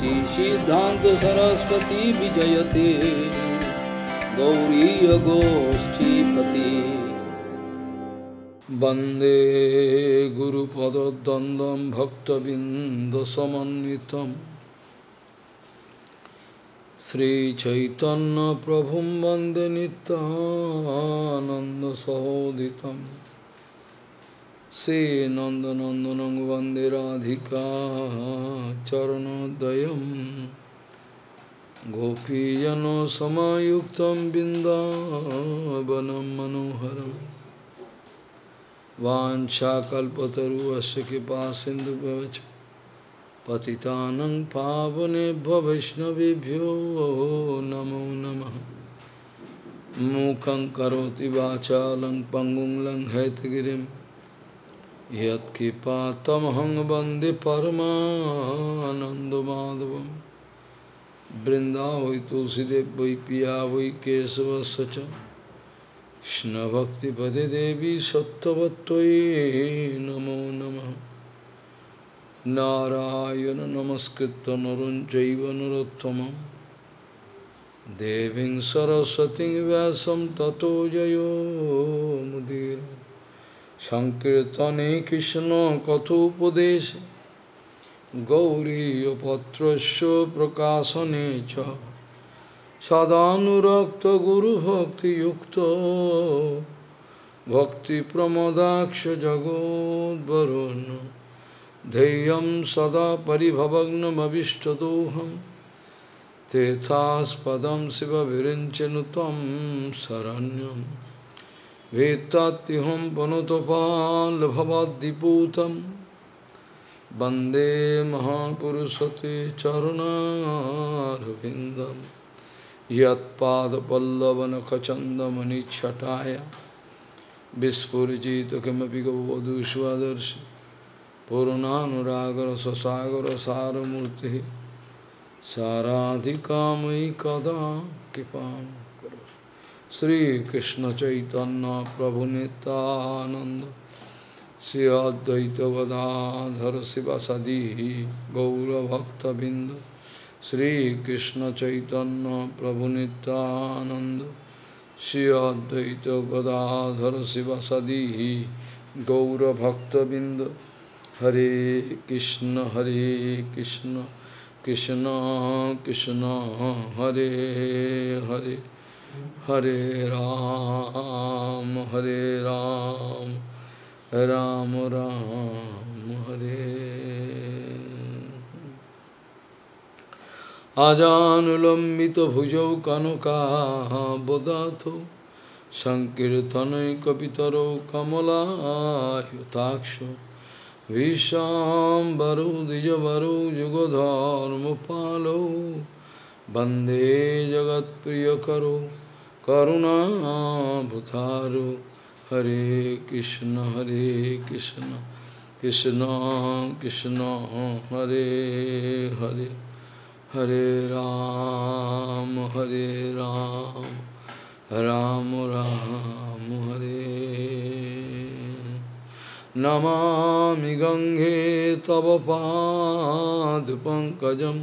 শ্রী সিদ্ধান্ত সরস্বতী বিজয়তে গৌরী গোষ্ঠীপতি বন্দে গুরুপদ্বন্দ্বম ভক্তবৃন্দসমন্বিতম শ্রীচৈতন্য প্রভু বন্দে নিত্যানন্দসহোদিতম Se Nanda Nandanang Vandiradhika Charanodayam Gopijano Samayuktam Bindavanam Manoharam Vancha Kalpataru Asyakipa Sindhu Bhavacha Patitanang Pavane Bhavishnavibhyo Namo Namaha मुखं करोति वाचा लंग पंगुं लंग यत्कृपातमहं वंदे परमानंदमाधव वृन्दा वै तुलसीदेव वै पिया वै केशवस्य च कृष्णभक्तिपदे देवी सत्त्ववत्त्वयि नमो नम नारायण नमस्कृत नर चैव देवी सरस्वती व्यास व्यासं मुदीर जयो সংকীর্তনে কৃষ্ণ কথোপদেশ গৌরীপত্রস্য প্রকাশনে চ সদানুরক্ত গুরুভক্তিযুক্ত প্রমদাক্ষ জগদ্বরুণ ধেয়ং সদা পরিভবগ্নমীষ্টদোহম তেথাস্পদ Shiva বিরঞ্চন শরণ্যম Vetatiham panutapalbhavadiputam Bande Mahapurusate Charunaravindam Yat Pada Pallavana Kachandamani Chataya Vispurjita Kamapigabodu Swadarshi Purunanuragara Sasagara Saramurti Saradhikamai Kada Kipam Sri Krishna Chaitanya Prabhu Nityananda Sri Advaita Gadadhar Sivasadi Gaura Bhakta Bindu Sri Krishna Chaitanya Prabhu Nityananda Sri Advaita Gadadhar Sivasadi Gaura Bhakta Bindu Hare Krishna Hare Krishna Krishna Krishna Hare Hare Hare Ram, Hare Ram, Ram Ram, Hare Ajanulambita bhujau kanuka bodhato Sankirtanai kapitaro kamala yutaksho Vishambaro dijavaro yugodharma palo Bande jagat priyakaro करुणा करुणाभुतारो हरे कृष्ण हरे कृष्ण कृष्ण कृष्ण हरे हरे हरे राम हरे राम राम राम हरे नमामि गङ्गे तव पादपङ्कजम्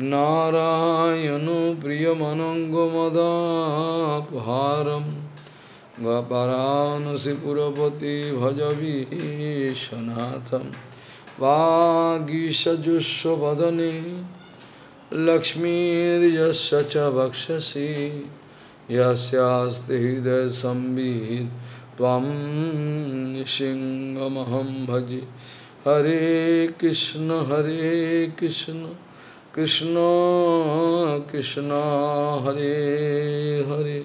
नारायणो प्रियमनङ्गमदापहारं वरानसि पुरपति भजवीशनाथं वागीषजुष्वदने लक्ष्मीर्यस्य च वक्षसि यस्यास्ति हृदयसंवित् त्वं सिंहमहं भजे हरे कृष्ण हरे कृष्ण কৃষ্ণ কৃষ্ণ হরে হরে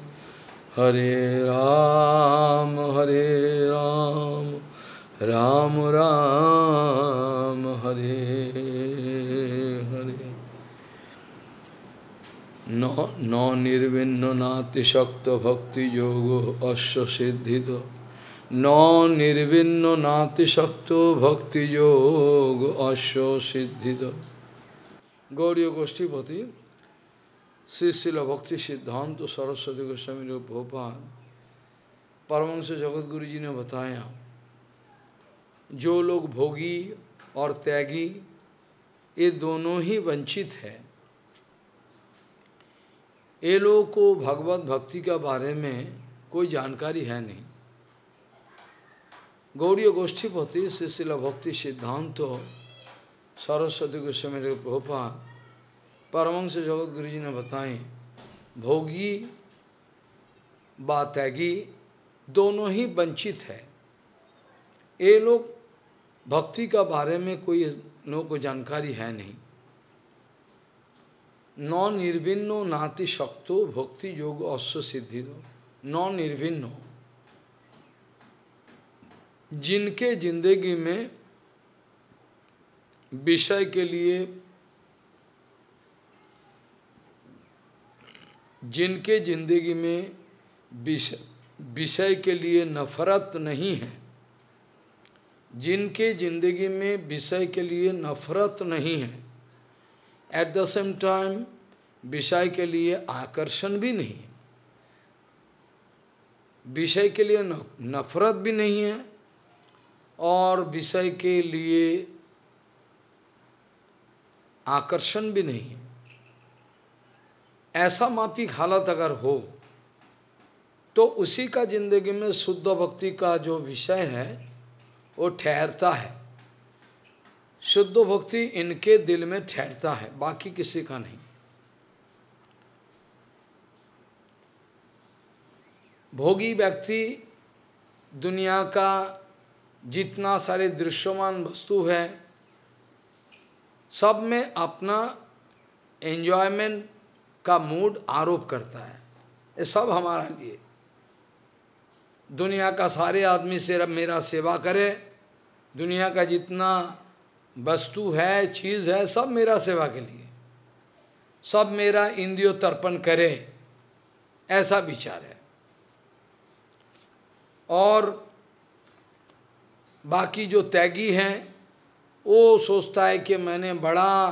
হরে রাম হরে রাম রাম রাম হরে হরে ন নির্বিন্ন নাতিশক্ত ভক্তিযোগ অশ্ব সিদ্ধিত ন নির্বিন্ন নাতিশক্ত ভক্তিযোগ অশ্ব সিদ্ধিত गौरी गोष्ठीपति श्री शिल भक्ति सिद्धांत सरस्वती गोस्वामी रूप भोपाल परमंश जगत गुरु जी ने बताया जो लोग भोगी और त्यागी ये दोनों ही वंचित हैं ये लोग को भगवत भक्ति के बारे में कोई जानकारी है नहीं गौरी गोष्ठीपति श्री शिल भक्ति सिद्धांत सरस्वती गोस्वामी भोपाल परमंश जगत गुरु जी ने बताए भोगी व त्यागी दोनों ही वंचित है ये लोग भक्ति का बारे में कोई नो को जानकारी है नहीं नौ निर्विन्नो नाति शक्तो भक्ति योग अश्व सिद्धि दो नौ निर्विन्नो जिनके जिंदगी में विषय के लिए जिनके जिंदगी में विषय विषय के लिए नफरत नहीं है जिनके जिंदगी में विषय के लिए नफरत नहीं है एट द सेम टाइम विषय के लिए आकर्षण भी नहीं है विषय के लिए नफरत भी नहीं है और विषय के लिए आकर्षण भी नहीं ऐसा मापिक हालत अगर हो तो उसी का जिंदगी में शुद्ध भक्ति का जो विषय है वो ठहरता है शुद्ध भक्ति इनके दिल में ठहरता है बाकी किसी का नहीं भोगी व्यक्ति दुनिया का जितना सारे दृश्यमान वस्तु है सब में अपना एंजॉयमेंट का मूड आरोप करता है ये सब हमारे लिए दुनिया का सारे आदमी से मेरा सेवा करे दुनिया का जितना वस्तु है चीज़ है सब मेरा सेवा के लिए सब मेरा इंद्रियो तर्पण करे ऐसा विचार है और बाकी जो त्यागी हैं वो सोचता है कि मैंने बड़ा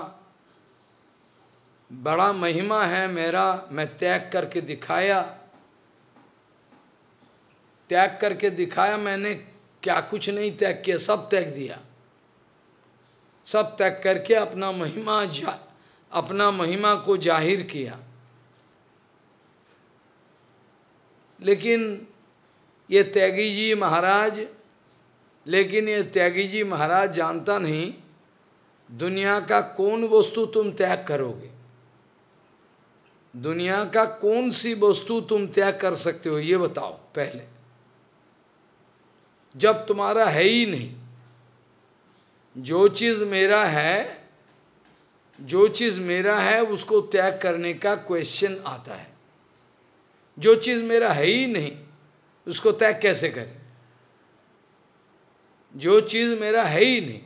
बड़ा महिमा है मेरा मैं त्याग करके दिखाया त्याग करके दिखाया मैंने क्या कुछ नहीं त्याग किया सब त्याग दिया सब त्याग करके अपना महिमा जा अपना महिमा को जाहिर किया लेकिन ये त्यागी जी महाराज लेकिन ये त्यागी जी महाराज जानता नहीं दुनिया का कौन वस्तु तुम त्याग करोगे दुनिया का कौन सी वस्तु तुम त्याग कर सकते हो ये बताओ पहले जब तुम्हारा है ही नहीं जो चीज़ मेरा है जो चीज़ मेरा है उसको त्याग करने का क्वेश्चन आता है जो चीज़ मेरा है ही नहीं उसको त्याग कैसे करें जो चीज मेरा है ही नहीं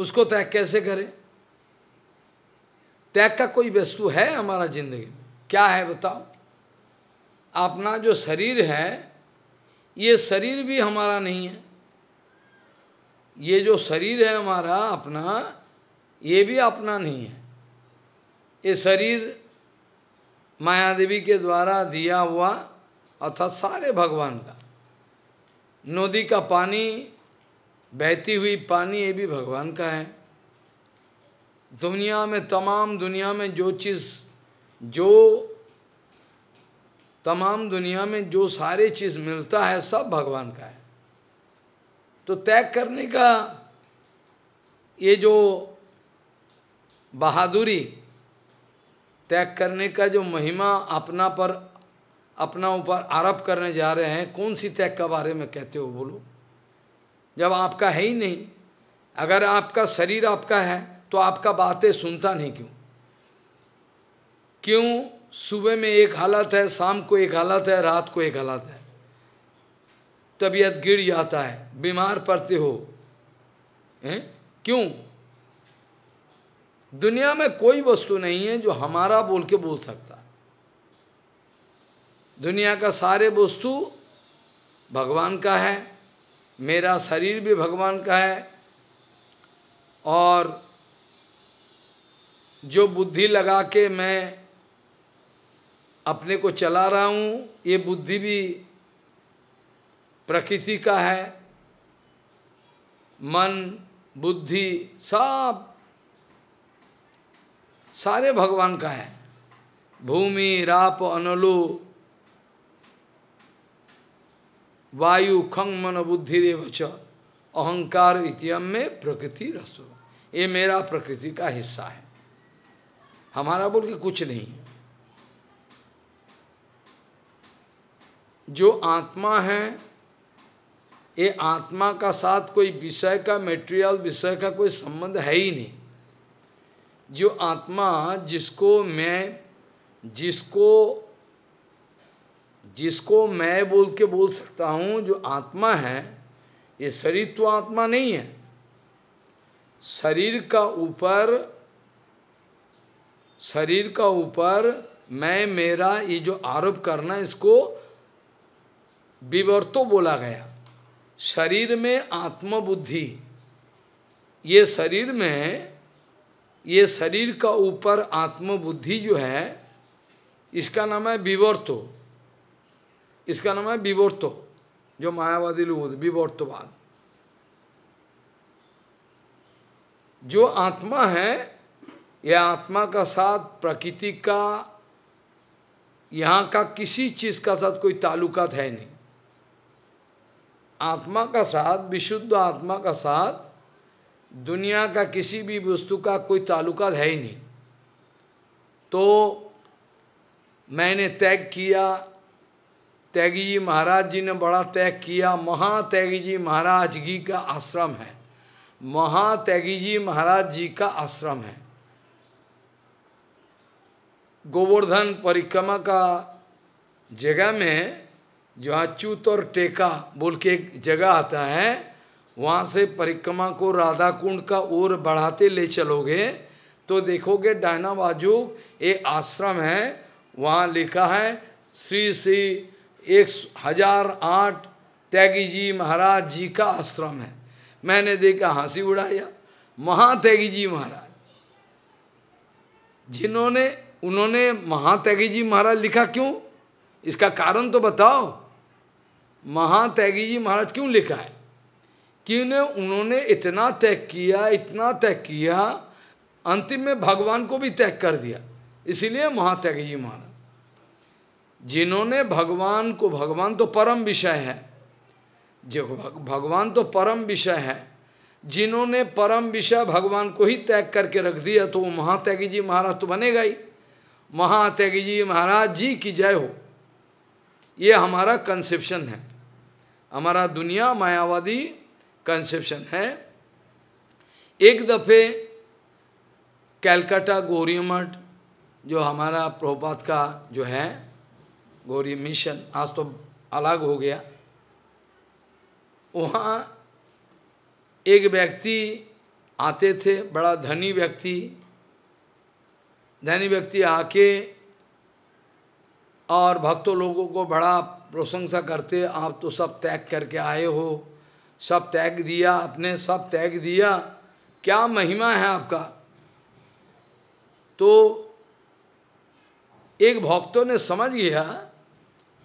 उसको त्याग कैसे करें त्याग का कोई वस्तु है हमारा जिंदगी में क्या है बताओ अपना जो शरीर है ये शरीर भी हमारा नहीं है ये जो शरीर है हमारा अपना ये भी अपना नहीं है ये शरीर माया देवी के द्वारा दिया हुआ अर्थात सारे भगवान का नदी का पानी बहती हुई पानी ये भी भगवान का है दुनिया में तमाम दुनिया में जो चीज़ जो तमाम दुनिया में जो सारे चीज़ मिलता है सब भगवान का है तो तय करने का ये जो बहादुरी तय करने का जो महिमा अपना पर अपना ऊपर आरोप करने जा रहे हैं कौन सी त्याग के बारे में कहते हो बोलो जब आपका है ही नहीं अगर आपका शरीर आपका है तो आपका बातें सुनता नहीं क्यों क्यों सुबह में एक हालत है शाम को एक हालत है रात को एक हालत है तबीयत गिर जाता है बीमार पड़ते हो हैं क्यों दुनिया में कोई वस्तु नहीं है जो हमारा बोल के बोल सकता दुनिया का सारे वस्तु भगवान का है मेरा शरीर भी भगवान का है और जो बुद्धि लगा के मैं अपने को चला रहा हूँ ये बुद्धि भी प्रकृति का है मन बुद्धि सब सारे भगवान का है भूमि राप अनलु वायु खंग मन बुद्धि रेवच अहंकार इतियम में प्रकृति रसो ये मेरा प्रकृति का हिस्सा है हमारा बोल के कुछ नहीं जो आत्मा है ये आत्मा का साथ कोई विषय का मेटेरियल विषय का कोई संबंध है ही नहीं जो आत्मा जिसको मैं जिसको जिसको मैं बोल के बोल सकता हूँ जो आत्मा है ये शरीर तो आत्मा नहीं है शरीर का ऊपर शरीर का ऊपर मैं मेरा ये जो आरोप करना इसको विवर्तो बोला गया शरीर में आत्मबुद्धि ये शरीर में ये शरीर का ऊपर आत्मबुद्धि जो है इसका नाम है विवर्तो इसका नाम है विवर्तो जो मायावादी लोग होते विवर्तवाद जो आत्मा है यह आत्मा का साथ प्रकृति का यहाँ का किसी चीज का साथ कोई ताल्लुकात है नहीं आत्मा का साथ विशुद्ध आत्मा का साथ दुनिया का किसी भी वस्तु का कोई ताल्लुकात है ही नहीं तो मैंने तय किया त्यागी जी महाराज जी ने बड़ा त्याग किया महात्यागी जी महाराज जी का आश्रम है महात्यागी जी महाराज जी का आश्रम है गोवर्धन परिक्रमा का जगह में जहाँ चूत और टेका बोल के एक जगह आता है वहाँ से परिक्रमा को राधा कुंड का ओर बढ़ाते ले चलोगे तो देखोगे डायना बाजू ये आश्रम है वहाँ लिखा है श्री श्री एक हजार आठ त्यागी जी महाराज जी का आश्रम है मैंने देखा हंसी उड़ाया महात्यागी जी महाराज जिन्होंने उन्होंने महात्यागी जी महाराज लिखा क्यों इसका कारण तो बताओ महात्यागी जी महाराज क्यों लिखा है कि उन्होंने इतना त्याग किया इतना त्याग किया अंतिम में भगवान को भी त्याग कर दिया इसीलिए महात्यागी जी महाराज जिन्होंने भगवान को भगवान तो परम विषय है जो भगवान तो परम विषय है जिन्होंने परम विषय भगवान को ही त्याग करके रख दिया तो वो महात्यागी जी महाराज तो बनेगा ही महात्यागी जी महाराज जी की जय हो ये हमारा कंसेप्शन है हमारा दुनिया मायावादी कंसेप्शन है एक दफ़े कैलकाटा गोरियमठ जो हमारा प्रभुपात का जो है गौरी मिशन आज तो अलग हो गया वहाँ एक व्यक्ति आते थे बड़ा धनी व्यक्ति धनी व्यक्ति आके और भक्तों लोगों को बड़ा प्रशंसा करते आप तो सब त्याग करके आए हो सब त्याग दिया आपने सब त्याग दिया क्या महिमा है आपका तो एक भक्तों ने समझ गया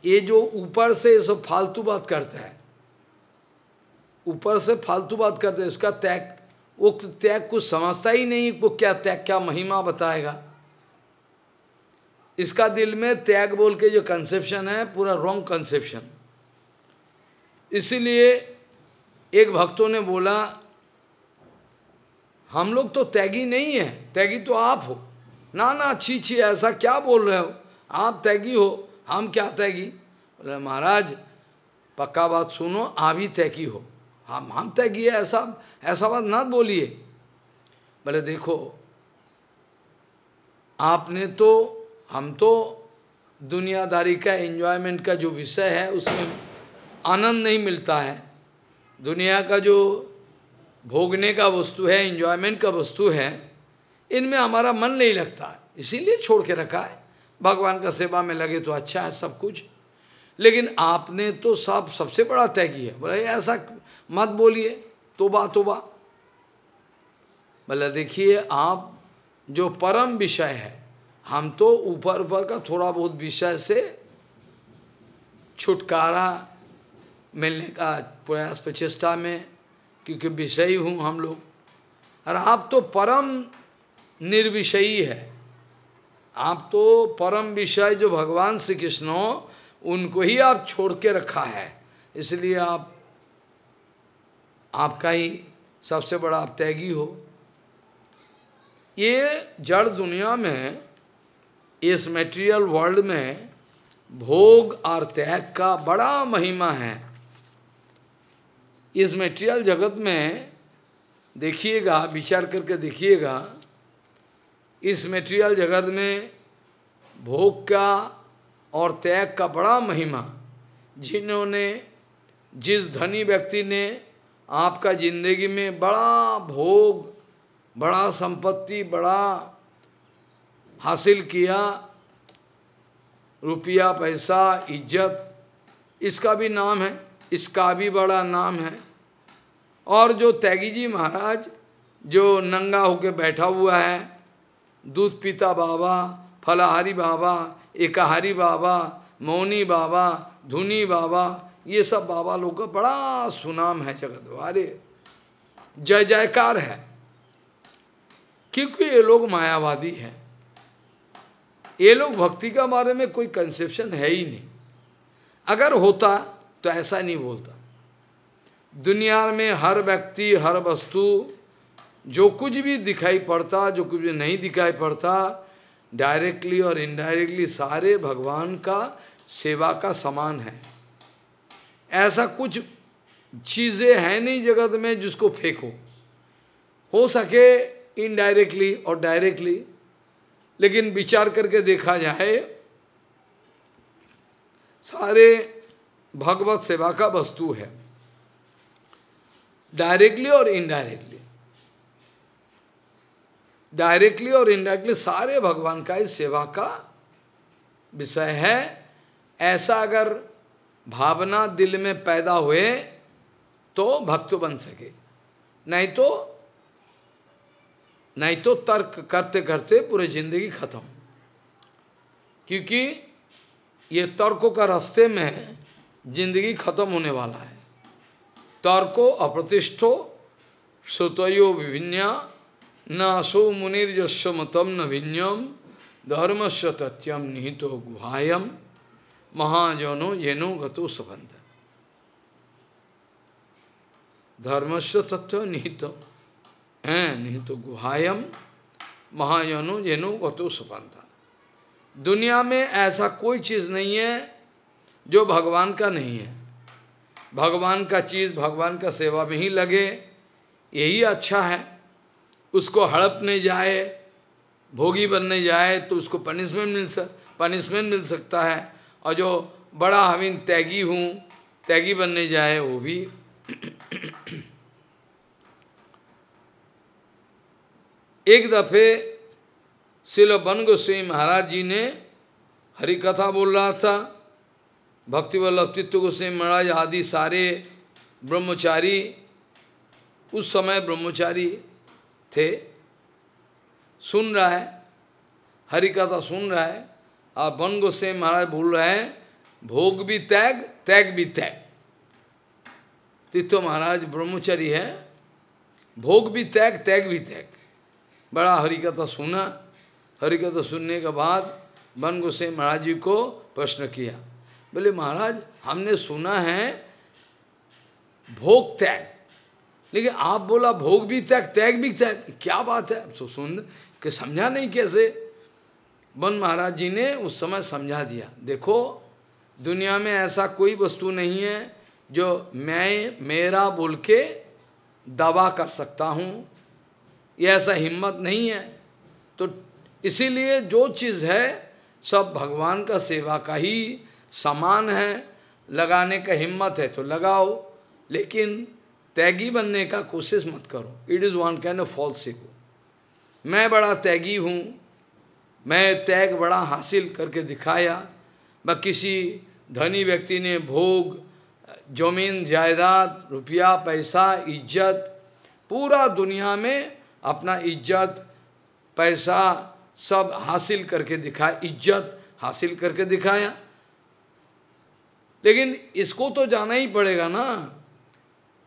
ये जो ऊपर से ये सब फालतू बात करते हैं ऊपर से फालतू बात करते हैं उसका त्याग वो त्याग कुछ समझता ही नहीं वो क्या त्याग क्या महिमा बताएगा इसका दिल में त्याग बोल के जो कंसेप्शन है पूरा रॉन्ग कंसेप्शन इसीलिए एक भक्तों ने बोला हम लोग तो त्यागी नहीं है त्यागी तो आप हो ना ना छी छी ऐसा क्या बोल रहे हो आप त्यागी हो हम क्या तय की बोले महाराज पक्का बात सुनो आप ही तय की हो हम हम तय किए ऐसा ऐसा बात ना बोलिए बोले देखो आपने तो हम तो दुनियादारी का एंजॉयमेंट का जो विषय है उसमें आनंद नहीं मिलता है दुनिया का जो भोगने का वस्तु है एंजॉयमेंट का वस्तु है इनमें हमारा मन नहीं लगता इसीलिए छोड़ के रखा है भगवान का सेवा में लगे तो अच्छा है सब कुछ लेकिन आपने तो सब सबसे बड़ा तय किया बोले ऐसा मत बोलिए तोबा तोबा बोला देखिए आप जो परम विषय है हम तो ऊपर ऊपर का थोड़ा बहुत विषय से छुटकारा मिलने का प्रयास प्रचेष्टा में क्योंकि विषयी हूँ हम लोग और आप तो परम निर्विषयी है आप तो परम विषय जो भगवान श्री कृष्ण उनको ही आप छोड़ के रखा है इसलिए आप आपका ही सबसे बड़ा आप त्यागी हो ये जड़ दुनिया में इस मेटेरियल वर्ल्ड में भोग और त्याग का बड़ा महिमा है इस मेटेरियल जगत में देखिएगा विचार करके देखिएगा इस मेटेरियल जगत में भोग का और त्याग का बड़ा महिमा जिन्होंने जिस धनी व्यक्ति ने आपका जिंदगी में बड़ा भोग बड़ा संपत्ति बड़ा हासिल किया रुपया पैसा इज्जत इसका भी नाम है इसका भी बड़ा नाम है और जो त्यागी जी महाराज जो नंगा होकर बैठा हुआ है दूध पीता बाबा फलाहारी बाबा एकाहारी बाबा मौनी बाबा धुनी बाबा ये सब बाबा लोग का बड़ा सुनाम है जगत अरे जय जयकार है क्योंकि ये लोग मायावादी हैं ये लोग भक्ति के बारे में कोई कंसेप्शन है ही नहीं अगर होता तो ऐसा नहीं बोलता दुनिया में हर व्यक्ति हर वस्तु जो कुछ भी दिखाई पड़ता जो कुछ भी नहीं दिखाई पड़ता डायरेक्टली और इनडायरेक्टली सारे भगवान का सेवा का समान है ऐसा कुछ चीज़ें हैं नहीं जगत में जिसको फेंको हो सके इनडायरेक्टली और डायरेक्टली लेकिन विचार करके देखा जाए सारे भगवत सेवा का वस्तु है डायरेक्टली और इनडायरेक्टली डायरेक्टली और इनडायरेक्टली सारे भगवान का इस सेवा का विषय है ऐसा अगर भावना दिल में पैदा हुए तो भक्त बन सके नहीं तो नहीं तो तर्क करते करते पूरे जिंदगी खत्म क्योंकि ये तर्कों का रास्ते में जिंदगी खत्म होने वाला है तर्को अप्रतिष्ठो श्रुतयो विभिन्या नासो मुनिर्जस्व मतम न भिन्यम धर्मस्व तथ्यम निहितो गुहायम महाजनो येनो गतो सबंध धर्मस्व तथ्य निहित है निहित गुहायम महाजनो येनो गतो सबंध दुनिया में ऐसा कोई चीज़ नहीं है जो भगवान का नहीं है भगवान का चीज़ भगवान का सेवा में ही लगे यही अच्छा है उसको हड़पने जाए भोगी बनने जाए तो उसको पनिशमेंट मिल सक पनिशमेंट मिल सकता है और जो बड़ा हमीन तैगी हूँ तैगी बनने जाए वो भी एक दफ़े शिल बन गोस्वी महाराज जी ने हरी कथा बोल रहा था भक्ति वल्लभ तित्व गोस्वी महाराज आदि सारे ब्रह्मचारी उस समय ब्रह्मचारी थे सुन रहा है हरि कथा सुन रहा है और बन गोस्वाई महाराज बोल रहे हैं भोग भी त्याग त्याग भी त्याग तीर्थो महाराज ब्रह्मचारी है भोग भी त्याग त्याग भी त्याग बड़ा हरिकथा सुना हरिकथा सुनने के बाद वन गोस्वाई महाराज जी को प्रश्न किया बोले महाराज हमने सुना है भोग त्याग लेकिन आप बोला भोग भी त्याग त्याग भी त्याग क्या बात है सो तो सुन कि समझा नहीं कैसे वन महाराज जी ने उस समय समझा दिया देखो दुनिया में ऐसा कोई वस्तु नहीं है जो मैं मेरा बोल के दबा कर सकता हूँ ये ऐसा हिम्मत नहीं है तो इसीलिए जो चीज़ है सब भगवान का सेवा का ही समान है लगाने का हिम्मत है तो लगाओ लेकिन तैगी बनने का कोशिश मत करो it is one kind of false ego मैं बड़ा तैगी हूँ मैं तैग बड़ा हासिल करके दिखाया व किसी धनी व्यक्ति ने भोग जमीन जायदाद रुपया पैसा इज्जत पूरा दुनिया में अपना इज्जत पैसा सब हासिल करके दिखाया इज्जत हासिल करके दिखाया लेकिन इसको तो जाना ही पड़ेगा ना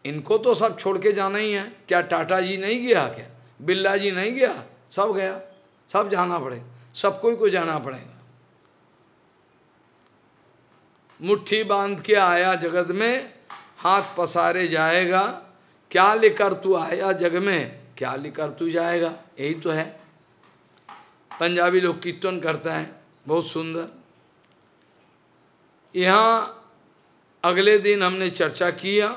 इनको तो सब छोड़ के जाना ही है क्या टाटा जी नहीं गया क्या बिल्ला जी नहीं गया सब गया सब जाना पड़े सबको को जाना पड़ेगा मुट्ठी बांध के आया जगत में हाथ पसारे जाएगा क्या लेकर तू आया जग में क्या लेकर तू जाएगा यही तो है पंजाबी लोग कीर्तन करते हैं बहुत सुंदर यहाँ अगले दिन हमने चर्चा किया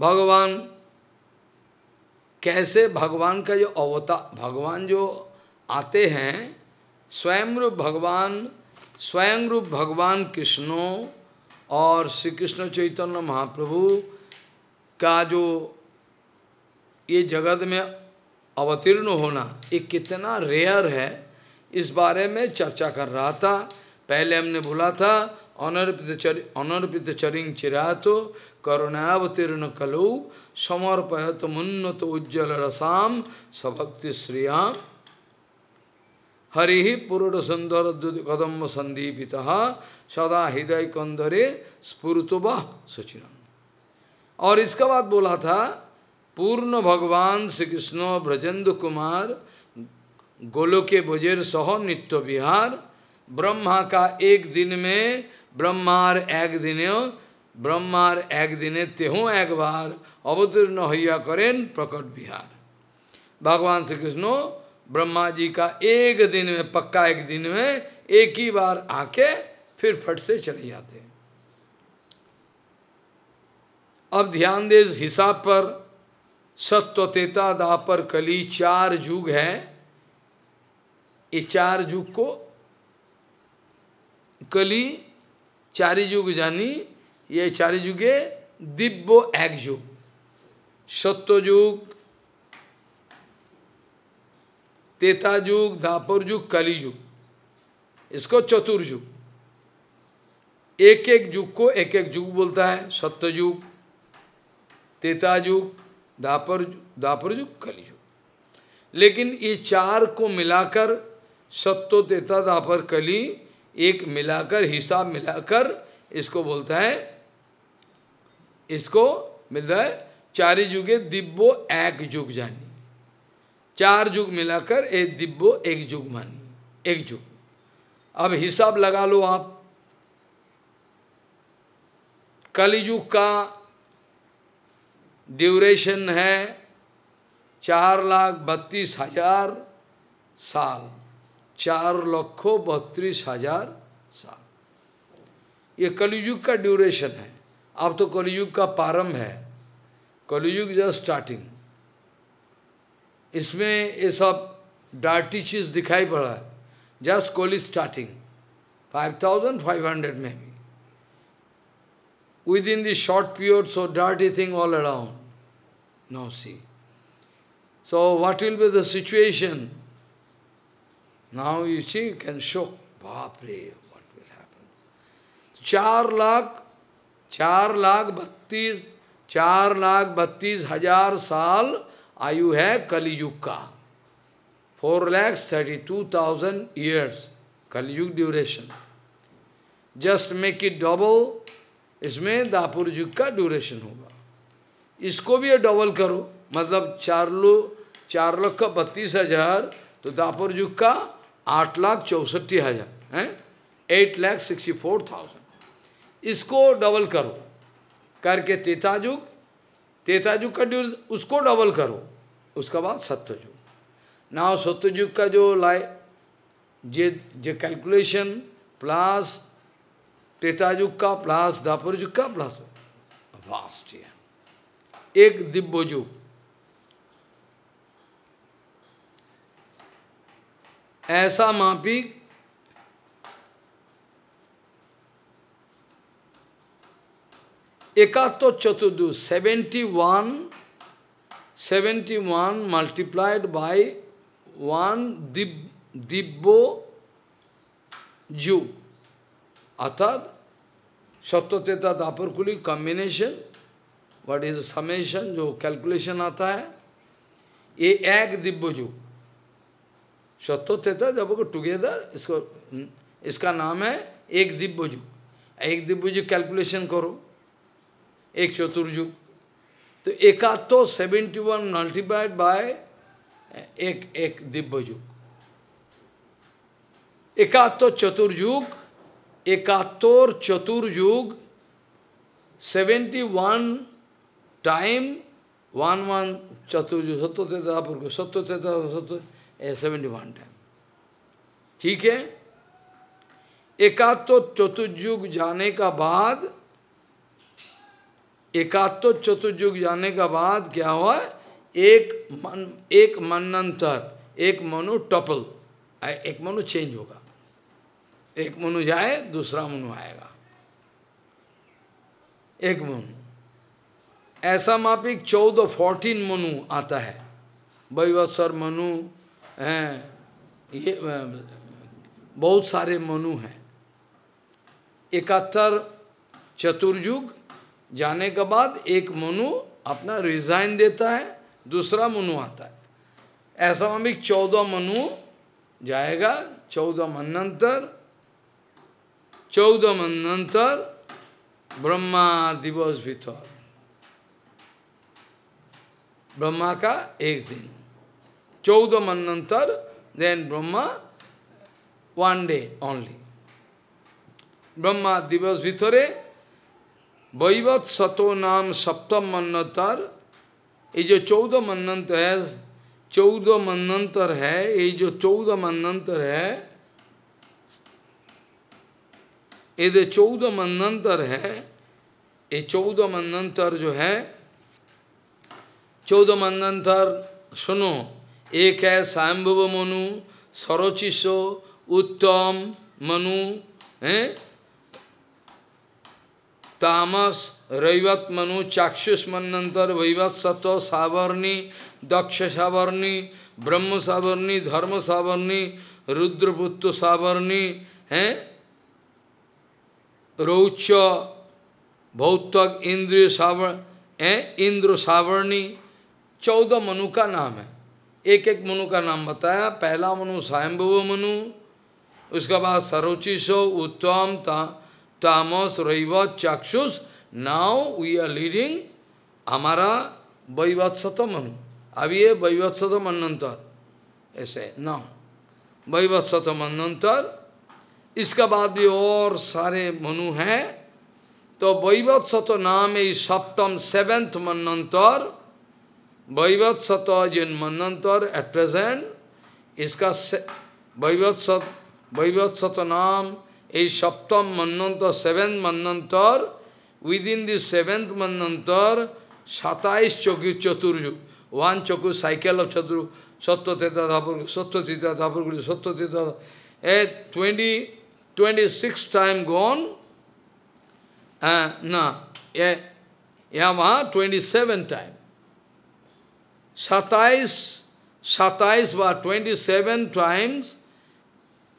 भगवान कैसे भगवान का जो अवतार भगवान जो आते हैं स्वयं रूप भगवान स्वयं रूप भगवान कृष्णो और श्री कृष्ण चैतन्य महाप्रभु का जो ये जगत में अवतीर्ण होना ये कितना रेयर है इस बारे में चर्चा कर रहा था पहले हमने बोला था अनर्पित चर अनर्पित चरिंग चिरातो करुणावतीर्ण कलौ समर्पयत मुन्नत उज्ज्वल रसाम सभक्ति श्रिया हरि पुरुष सुंदर कदम संदीपिता सदा हृदय कंदरे वह सुचिरा और इसका बाद बोला था पूर्ण भगवान श्री कृष्ण ब्रजेंद्र कुमार के बजेर सह नित्य विहार ब्रह्मा का एक दिन में ब्रह्मार एक दिन ब्रह्मार ব্রহ্মার একদিনে তেহ একবার অবতীর্ণ হইয়া করেন प्रकट बिहार भगवान श्री कृष्ण ब्रह्मा जी का एक दिन में पक्का एक दिन में एक ही बार आके फिर फट से चले जाते हैं अब ध्यान दे हिसाब पर सत्वतेता दापर कली चार युग है ये चार युग को कली चार युग जानी ये चार युगे दिव्य एक युग सत्य युग तेता युग दापर युग कली युग इसको चतुर्युग एक एक युग को एक एक युग बोलता है सत्य युग तेता युग दापर जुग दापर युग कली युग लेकिन ये चार को मिलाकर सत्यो तेता दापर कली एक मिलाकर हिसाब मिलाकर इसको बोलता है इसको मिल रहा है चार युगे दिव्यो एक युग जानी चार युग मिलाकर एक दिव्यो एक युग मानी एक युग अब हिसाब लगा लो आप कलयुग का ड्यूरेशन है चार लाख बत्तीस हजार साल चार लखो बत्तीस हजार साल ये कलयुग का ड्यूरेशन है अब तो कलयुग का प्रारंभ है कलयुग जस्ट स्टार्टिंग इसमें ये सब डार्टी चीज दिखाई पड़ा है जस्ट कोली स्टार्टिंग 5,500 में भी within this short period so dirty thing all around now see so what will be the situation now you see can show बाप रे व्हाट विल हैपन चार लाख चार लाख बत्तीस चार लाख बत्तीस हजार साल आयु है कलयुग का four lakhs thirty two thousand years Kalyug duration just make it double इसमें दापुर युग का ड्यूरेशन होगा इसको भी डबल करो मतलब चार लो चार लाख का बत्तीस हजार तो दापुर युग का आठ लाख चौसठी हजार है eight lakh sixty four thousand इसको डबल करो करके तेताजुग तेताजुग का ड्यूज उसको डबल करो उसके बाद सत्यजुग नाव सत्यजुग का जो लाए जे जे कैलकुलेशन प्लस तेताजुग का प्लस दापुर युग का प्लस वास्ट एक दिव्य युग ऐसा मापिक Ekato Chatudu, 71, 71 multiplied by 1 Dibbo ju Atad, Saptateta Daparkuli combination, what is the summation, jo calculation आता hai ये एक dibbo ju सत्तो तेता जब को टुगेदर इसको इसका नाम है एक दिव्य युग एक दिव्य युग कैलकुलेशन करो एक चतुर्युग तो एकात्तो सेवेंटी वन मल्टीप्लाइड बाय एक एक दिव्य युग एकात्तो चतुर्युग एकात्तोर चतुर्युग seventy one time one one चतुर्युग सत्य तेतापुर को सत्य तेता सत्य सेवेंटी वन टाइम ठीक है एकात्तो चतुर्युग जाने का बाद एकात्तो चतुर्युग जाने के बाद क्या हुआ एक मन एक मनंतर एक मनु टपल एक मनु चेंज होगा एक मनु जाए दूसरा मनु आएगा एक मनु ऐसा मापिक चौदह फोर्टीन मनु आता है वैवत्सर मनु हैं ये बहुत सारे मनु हैं इकहत्तर चतुर्युग जाने के बाद एक मनु अपना रिजाइन देता है दूसरा मनु आता है ऐसा मामिक चौदह मनु जाएगा चौदह मनंतर चौदह मनंतर ब्रह्मा दिवस भीतर ब्रह्मा का एक दिन चौदह मनंतर then Brahma one day only Brahma दिवस भीतरे वैवत सतो नाम सप्तम मन्नतर ये जो चौदह मन्नत है चौदह मन्नतर है ये जो चौदह मन्नतर है ये जो चौदह मन्नतर है ये चौदह मन्नतर जो है चौदह मन्नतर सुनो एक है स्वयंभुव मनु सरोचिशो उत्तम मनु हैं तामस रैवत मनु चाक्षुष मनंतर वैवत सत्व सावरणी दक्ष सावरणी ब्रह्म सावरणी धर्म सावरणी रुद्रपुत्र सावरणी हैं रौच भौतक इंद्रिय सावर हैं इंद्र सावरणी चौदह मनु का नाम है एक एक मनु का नाम बताया पहला मनु स्वयंभव मनु उसके बाद सरोचिशो उत्तम ता tamas, raivat, chakshus. Now we are leading amara vaivatsatamanu. Abhi ye vaivatsatamannantar. ऐसे ना वैवत्सतम अनंतर इसका बाद भी और सारे मनु हैं तो वैवत्सत नाम इस सप्तम सेवेंथ मनंतर वैवत्सत जिन मनंतर एट प्रेजेंट इसका वैवत्सत वैवत्सत नाम এই সপ্তম মন্নন্তর সেভেন্থ মন্নন্তর উইদিন দি সেভেন্থ মন্নন্তর সাতাইশ চকু চতুর্যুগ ওয়ান চকু সাইকেল অফ চতুর সত্য তেতা ধাপুর সত্য চিতা ধাপুরগুলি সত্য চিতা এ twenty twenty six time gone হ্যাঁ না এ ইয়ামা টোয়েন্টি সেভেন টাইম সাতাইশ সাতাইশ বা টোয়েন্টি সেভেন টাইমস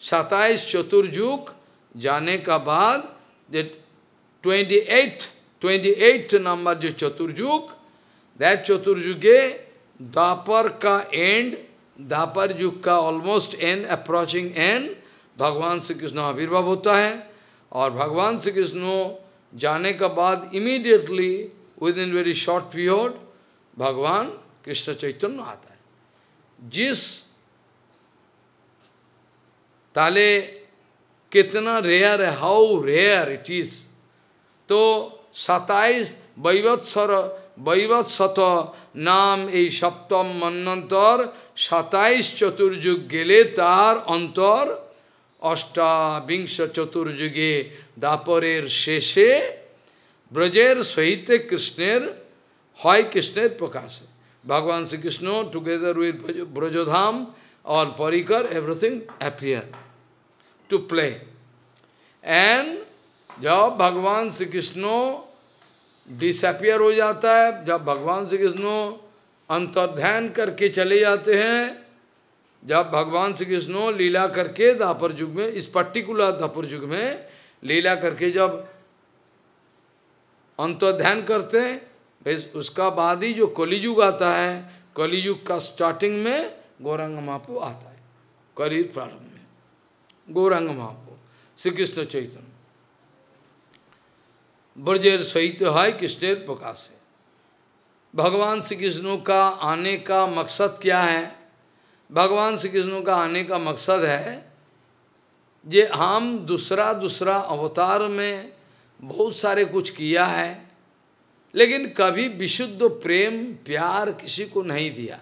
সাতাইশ চতুর্যুগ जाने का बाद twenty eight twenty eight number जो चतुर्युग दैट चतुर्युग दापर का एंड दापर युग का ऑलमोस्ट एंड अप्रोचिंग एंड भगवान श्री कृष्ण आविर्भाव होता है और भगवान श्री कृष्ण जाने का बाद immediately within very short period भगवान कृष्ण चैतन्य आता है जिस ताले কেতনা rare how rare it is তো সাতাইশ বৈবৎসর বৈবৎসত নাম এই সপ্তম মন্নন্তর সাতাইশ চতুর্যুগ গেলে তার অন্তর অষ্টাবিংশ চতুর্যুগে দাপরের শেষে ব্রজের সহিত কৃষ্ণের হয় কৃষ্ণের প্রকাশ ভগবান Shrikrishna together with Brajdham or পরিকর everything appear to play. And जब भगवान श्री कृष्ण डिसअपियर हो जाता है जब भगवान श्री कृष्ण अंतर्ध्यान करके चले जाते हैं जब भगवान श्री कृष्ण लीला करके दापर युग में इस पर्टिकुलर दापर युग में लीला करके जब अंतर्ध्यान करते हैं बस उसका बाद ही जो कलियुग आता है कलियुग का स्टार्टिंग में गौरंग महापू आता है करीब प्रारंभ गौरांग महाप्रभु श्री कृष्ण चैतन्य ब्रजेर सहित है कृष्णेर प्रकाश है भगवान श्री कृष्ण का आने का मकसद क्या है भगवान श्री कृष्ण का आने का मकसद है जे हम दूसरा दूसरा अवतार में बहुत सारे कुछ किया है लेकिन कभी विशुद्ध प्रेम प्यार किसी को नहीं दिया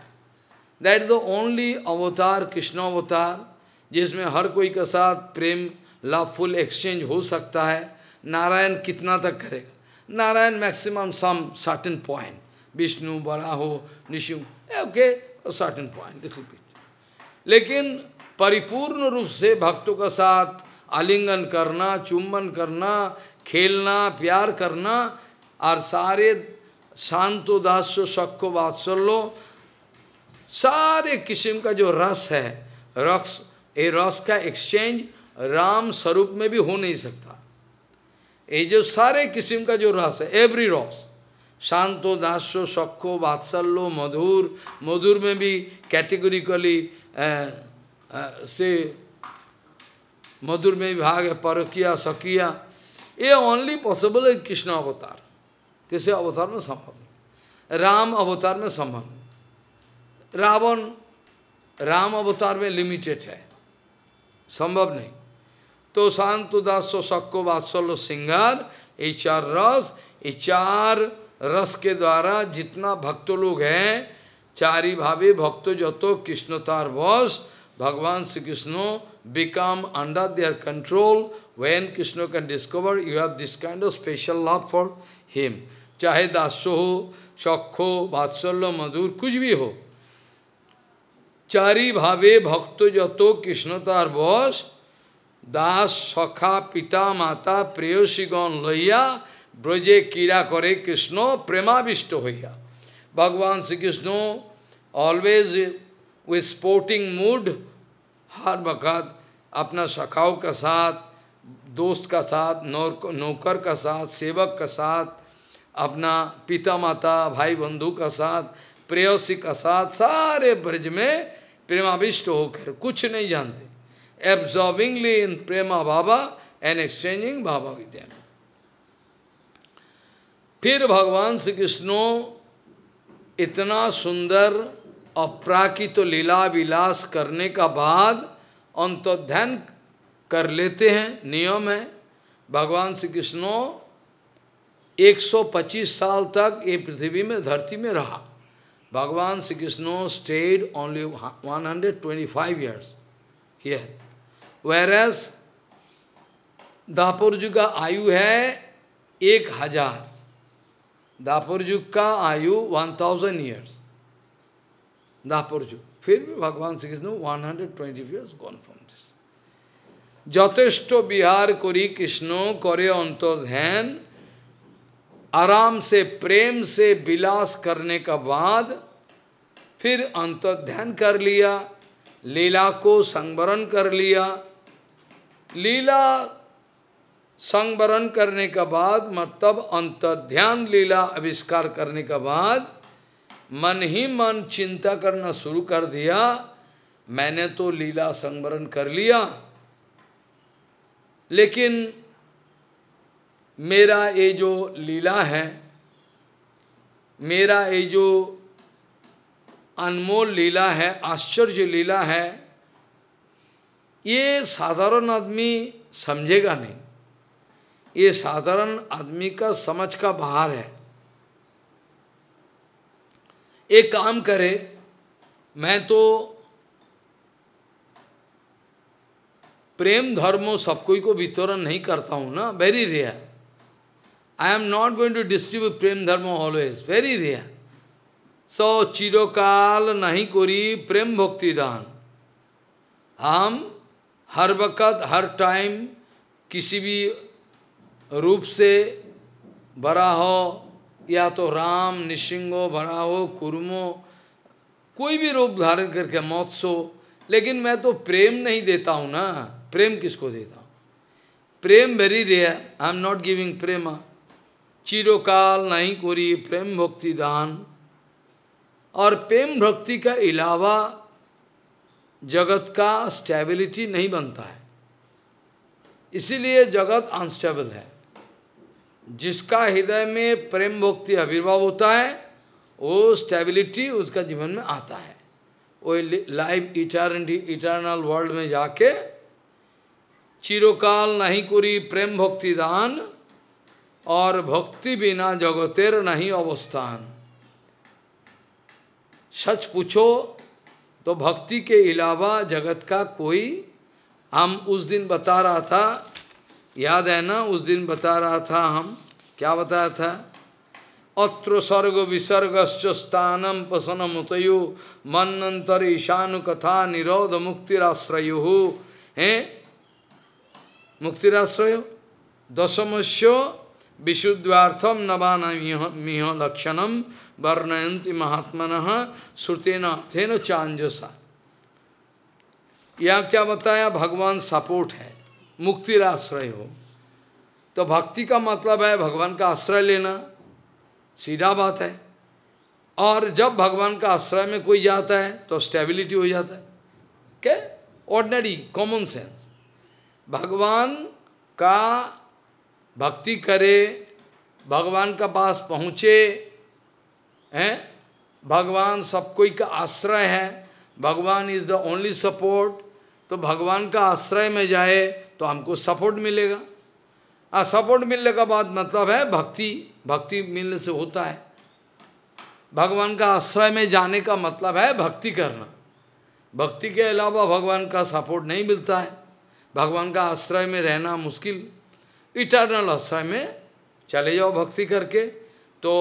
दैट द ओनली अवतार कृष्ण अवतार जिसमें हर कोई के साथ प्रेम लव फुल एक्सचेंज हो सकता है नारायण कितना तक करेगा Narayan maximum some certain point Vishnu बड़ा हो निशु ओके सर्टेन पॉइंट लेकिन परिपूर्ण रूप से भक्तों के साथ आलिंगन करना चुम्बन करना खेलना प्यार करना और सारे शांतो दास्य शक्को वात्सल्यो सारे किस्म का जो रस है रक्स ये रस का एक्सचेंज राम स्वरूप में भी हो नहीं सकता ये जो सारे किस्म का जो रस है एवरी रस शांतो दास्यो शक्को वात्सल्यो मधुर मधुर में भी कैटेगोरिकली से मधुर में भाग है परकिया सकिया ये ओनली पॉसिबल है कृष्ण अवतार किसे अवतार में संभव नहीं राम अवतार में संभव नहीं रावण राम अवतार में लिमिटेड है संभव नहीं तो शांतुदास सको वात्सल्य सिंगार ये चार रस ये चार रस के द्वारा जितना भक्त लोग हैं चारी भावी भक्त जतो तार वश भगवान Shri Krishna become under their control when Krishna can discover you have this kind of special love for him चाहे दासो हो सौख हो वात्सल्य मधुर कुछ भी हो चारी भावे भक्त जतो कृष्णतार बस दास सखा पिता माता प्रेयसीगण लइया ब्रजे कीड़ा करे कृष्ण प्रेमाविष्ट होइया भगवान Shri Krishna always with sporting mood हर वक़्त अपना सखाओं का साथ दोस्त का साथ नौकर नौकर का साथ सेवक का साथ अपना पिता माता भाई बंधु का साथ प्रेयसी का साथ सारे ब्रज में प्रेमाविष्ट होकर कुछ नहीं जानते एब्जॉर्विंगली इन प्रेमा बाबा एंड एक्सचेंजिंग बाबा विद्या फिर भगवान श्री कृष्णो इतना सुंदर अप्राकित तो लीला विलास करने का बाद अंतोध्यान कर लेते हैं नियम है भगवान श्री कृष्णो 125 साल तक ये पृथ्वी में धरती में रहा Bhagavan Sri Krishna stayed only 125 years here. Whereas दापुरजुग का आयु है एक हजार दापुरजुग का आयु वन थाउजेंड ईयर्स दापुरजुग फिर भी भगवान Shri Krishna one hundred twenty years gone from this যথেষ্ট বিহার করি কৃষ্ণ করে অন্তর্ধ্যান आराम से प्रेम से विलास करने का बाद फिर अंतर्ध्यान कर लिया लीला को संवरण कर लिया लीला संवरण करने का बाद मतलब अंतर्ध्यान लीला आविष्कार करने का बाद मन ही मन चिंता करना शुरू कर दिया मैंने तो लीला संवरण कर लिया लेकिन मेरा ये जो लीला है मेरा ये जो अनमोल लीला है आश्चर्य लीला है ये साधारण आदमी समझेगा नहीं ये साधारण आदमी का समझ का बाहर है एक काम करे मैं तो प्रेम धर्मों सबको को वितरण नहीं करता हूँ ना very rare I am not going to distribute Prem Dharma always, very rare. So, Chirokal nahi kori Prem Bhakti Dan. Ham, har vakat, har time, kisi bhi भी se bara ho, ya to ram, nishingo, bara ho, kurmo, koi bhi भी dharan karke करके so. Lekin main to prem nahi deta हूँ na. Prem kisko deta हूँ Prem very rare. I am not giving prema. चिरकाल नहीं करी प्रेम भक्ति दान और प्रेम भक्ति का अलावा जगत का स्टेबिलिटी नहीं बनता है इसीलिए जगत अनस्टेबल है जिसका हृदय में प्रेम भक्ति आविर्भाव होता है वो स्टेबिलिटी उसका जीवन में आता है वो लाइफ इटर्निटी इटर्नल वर्ल्ड में जाके चिरोकाल नहीं कुरी प्रेम भक्ति दान और भक्ति बिना जगतेर नहीं अवस्थान सच पूछो तो भक्ति के अलावा जगत का कोई हम उस दिन बता रहा था याद है ना उस दिन बता रहा था हम क्या बताया था अत्र स्वर्ग विसर्गश्च स्थानम पसनम उतयो मनंतर ईशानु कथा निरोध मुक्तिराश्रयु हैं मुक्तिराश्रय दशमश्यो विशुद्धार्थम नवाना मिह लक्षणम वर्णयंती महात्मन श्रुतेनाथेन चांजसा यह क्या बताया भगवान सपोर्ट है मुक्ति आश्रय हो तो भक्ति का मतलब है भगवान का आश्रय लेना सीधा बात है और जब भगवान का आश्रय में कोई जाता है तो स्टेबिलिटी हो जाता है क्या ऑर्डनरी कॉमन सेंस भगवान का भक्ति करे भगवान का पास पहुँचे हैं भगवान सब कोई का आश्रय है भगवान इज द ओनली सपोर्ट तो भगवान का आश्रय में जाए तो हमको सपोर्ट मिलेगा और सपोर्ट मिलने का बाद मतलब है भक्ति भक्ति मिलने से होता है भगवान का आश्रय में जाने का मतलब है भक्ति करना भक्ति के अलावा भगवान का सपोर्ट नहीं मिलता है भगवान का आश्रय में रहना मुश्किल इटर्नल आश्रय में चले जाओ भक्ति करके तो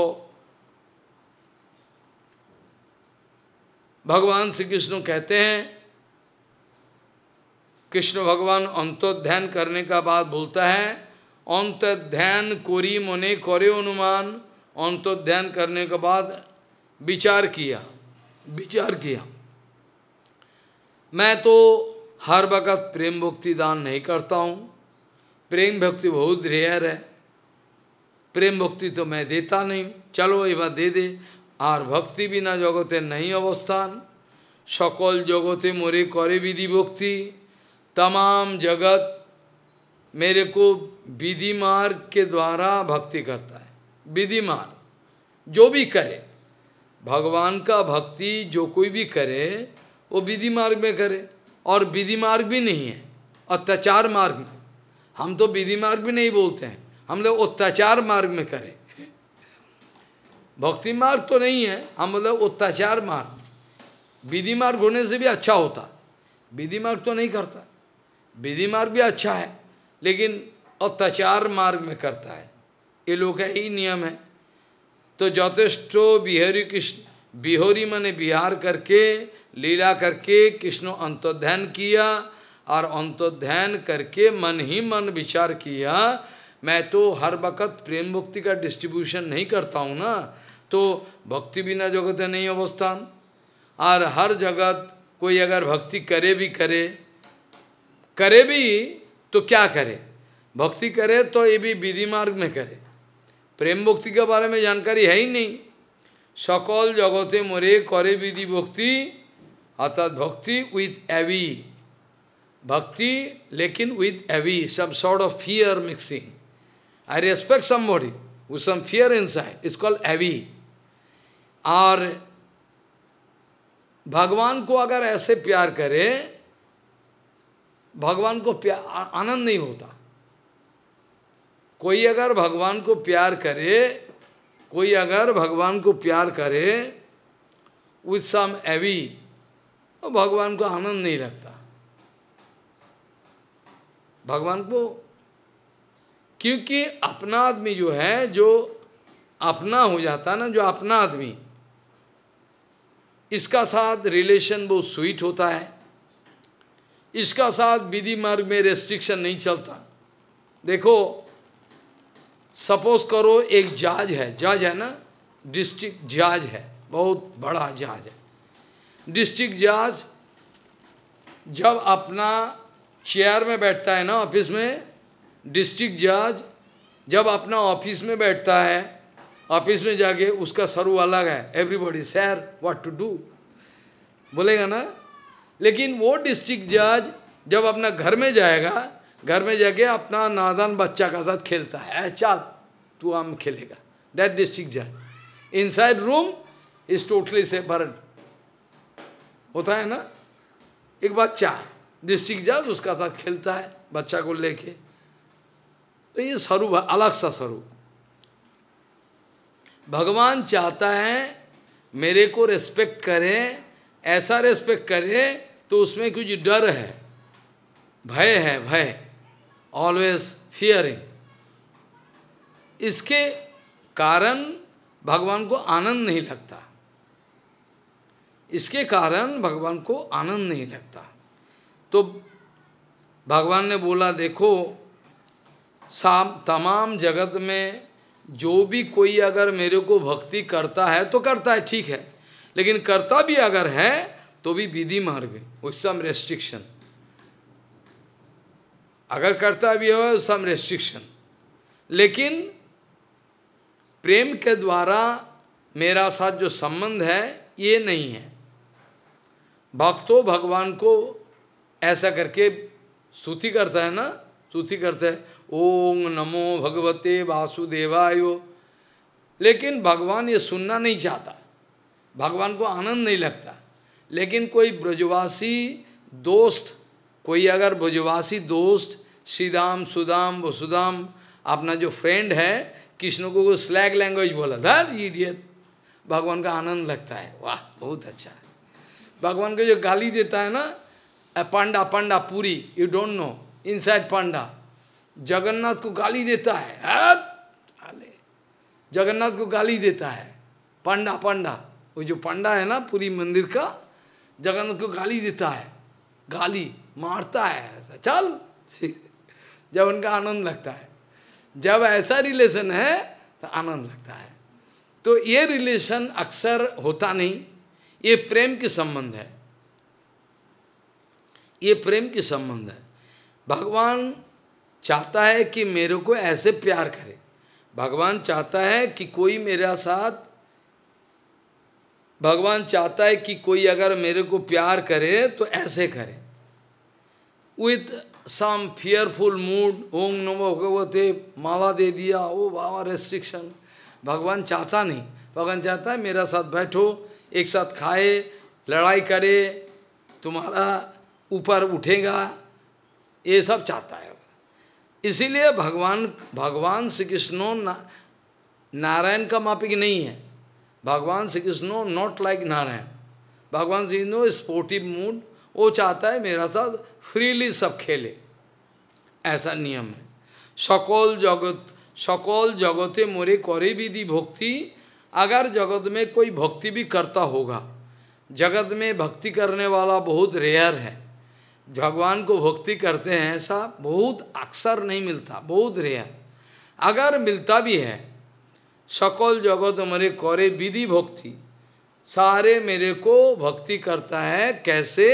भगवान श्री कृष्ण कहते हैं कृष्ण भगवान अंतोध्यान करने का बात बोलता है अंतध्यान कोरी मने करे अनुमान अंतोध्यान करने के बाद विचार किया विचार किया मैं तो हर वक्त प्रेम भक्ति दान नहीं करता हूँ प्रेम भक्ति बहुत रेयर है प्रेम भक्ति तो मैं देता नहीं चलो ये बात दे दे और भक्ति बिना जगते नहीं अवस्थान सकल जगते मोरे करे विधि भक्ति तमाम जगत मेरे को विधि मार्ग के द्वारा भक्ति करता है विधि मार्ग जो भी करे भगवान का भक्ति जो कोई भी करे वो विधि मार्ग में करे और विधि मार्ग भी नहीं है अत्याचार मार्ग में हम तो विधि मार्ग भी नहीं बोलते हैं हम लोग अत्याचार मार्ग में करें भक्ति मार्ग तो नहीं है हम लोग अत्याचार मार्ग विधि मार्ग होने से भी अच्छा होता विधि मार्ग तो नहीं करता विधि मार्ग भी अच्छा है लेकिन अत्याचार मार्ग में करता है ये लोग का ही नियम है तो जथेष्ट बिहोरी कृष्ण बिहोरी मैंने बिहार करके लीला करके कृष्ण अंतोध्यान किया और अंतोध्यान करके मन ही मन विचार किया मैं तो हर वक़्त प्रेम भक्ति का डिस्ट्रीब्यूशन नहीं करता हूँ ना तो भक्ति बिना जगत नहीं अवस्थान और हर जगत कोई अगर भक्ति करे भी करे करे भी तो क्या करे भक्ति करे तो ये भी विधि मार्ग में करे प्रेम भक्ति के बारे में जानकारी है ही नहीं सकल जगते मोरे करे विधि भक्ति अर्थात भक्ति विथ एवी Bhakti, lekin with avi, some sort of fear mixing. I respect somebody with some fear inside. It's called avi. और भगवान को अगर ऐसे प्यार करे भगवान को प्यार आनंद नहीं होता कोई अगर भगवान को प्यार करे कोई अगर भगवान को प्यार करे विथ सम एवी तो भगवान को आनंद नहीं लगता भगवान को क्योंकि अपना आदमी जो है जो अपना हो जाता ना जो अपना आदमी इसका साथ रिलेशन बहुत स्वीट होता है इसका साथ विधि मार्ग में रेस्ट्रिक्शन नहीं चलता देखो सपोज करो एक जहाज है जज है ना डिस्ट्रिक्ट जहाज है बहुत बड़ा जहाज है डिस्ट्रिक्ट जहाज जब अपना चेयर में बैठता है ना ऑफिस में डिस्ट्रिक्ट जज जब अपना ऑफिस में बैठता है ऑफिस में जाके उसका सरू अलग है एवरीबॉडी सैर व्हाट टू डू बोलेगा ना लेकिन वो डिस्ट्रिक्ट जज जब अपना घर में जाएगा घर में जाके अपना नादान बच्चा का साथ खेलता है चल तू हम खेलेगा डेट डिस्ट्रिक्ट जज इनसाइड रूम इज टोटली से बर्ड होता है ना एक बात डिस्ट्रिक्ट उसका साथ खेलता है बच्चा को लेके तो ये स्वरूप अलग सा स्वरूप भगवान चाहता है मेरे को रेस्पेक्ट करें ऐसा रेस्पेक्ट करें तो उसमें कुछ डर है भय है भय ऑलवेज फियरिंग इसके कारण भगवान को आनंद नहीं लगता इसके कारण भगवान को आनंद नहीं लगता तो भगवान ने बोला देखो साम तमाम जगत में जो भी कोई अगर मेरे को भक्ति करता है तो करता है ठीक है लेकिन करता भी अगर है तो भी विधि मार्ग उस सम रेस्ट्रिक्शन अगर करता भी हो सम रेस्ट्रिक्शन लेकिन प्रेम के द्वारा मेरा साथ जो संबंध है ये नहीं है भक्तों भगवान को ऐसा करके स्तुति करता है ना स्तुति करता है ओम नमो भगवते वासुदेवायो लेकिन भगवान ये सुनना नहीं चाहता भगवान को आनंद नहीं लगता लेकिन कोई ब्रजवासी दोस्त कोई अगर ब्रजवासी दोस्त सीधाम सुदाम वसुदाम अपना जो फ्रेंड है कृष्ण को वो स्लैग लैंग्वेज बोला धर इडियत भगवान का आनंद लगता है वाह बहुत अच्छा भगवान को जो गाली देता है ना ए Panda Panda Puri you don't know inside Panda Jagannath को गाली देता है जगन्नाथ को गाली देता है पांडा पांडा वो जो पांडा है ना पूरी मंदिर का जगन्नाथ को गाली देता है गाली मारता है ऐसा चल जब उनका आनंद लगता है जब ऐसा रिलेशन है तो आनंद लगता है तो ये रिलेशन अक्सर होता नहीं ये प्रेम के संबंध है ये प्रेम की संबंध है भगवान चाहता है कि मेरे को ऐसे प्यार करे भगवान चाहता है कि कोई मेरा साथ भगवान चाहता है कि कोई अगर मेरे को प्यार करे तो ऐसे करे विथ सम फियरफुल मूड ओम नमो भगवते माला दे दिया ओ बाबा रेस्ट्रिक्शन भगवान चाहता नहीं भगवान चाहता है मेरा साथ बैठो एक साथ खाए लड़ाई करे तुम्हारा ऊपर उठेगा ये सब चाहता है इसीलिए भगवान भगवान श्री कृष्णो ना, नारायण का मापिक नहीं है भगवान श्री कृष्णो नॉट लाइक नारायण भगवान श्री कृष्णो स्पोर्टिव मूड वो चाहता है मेरा साथ फ्रीली सब खेले ऐसा नियम है सकल जगत सकल जगते मोरे करे विधि भक्ति अगर जगत में कोई भक्ति भी करता होगा जगत में भक्ति करने वाला बहुत रेयर है भगवान को भक्ति करते हैं ऐसा बहुत अक्सर नहीं मिलता बहुत रेयर अगर मिलता भी है सकल जगत मेरे करे विधि भक्ति सारे मेरे को भक्ति करता है कैसे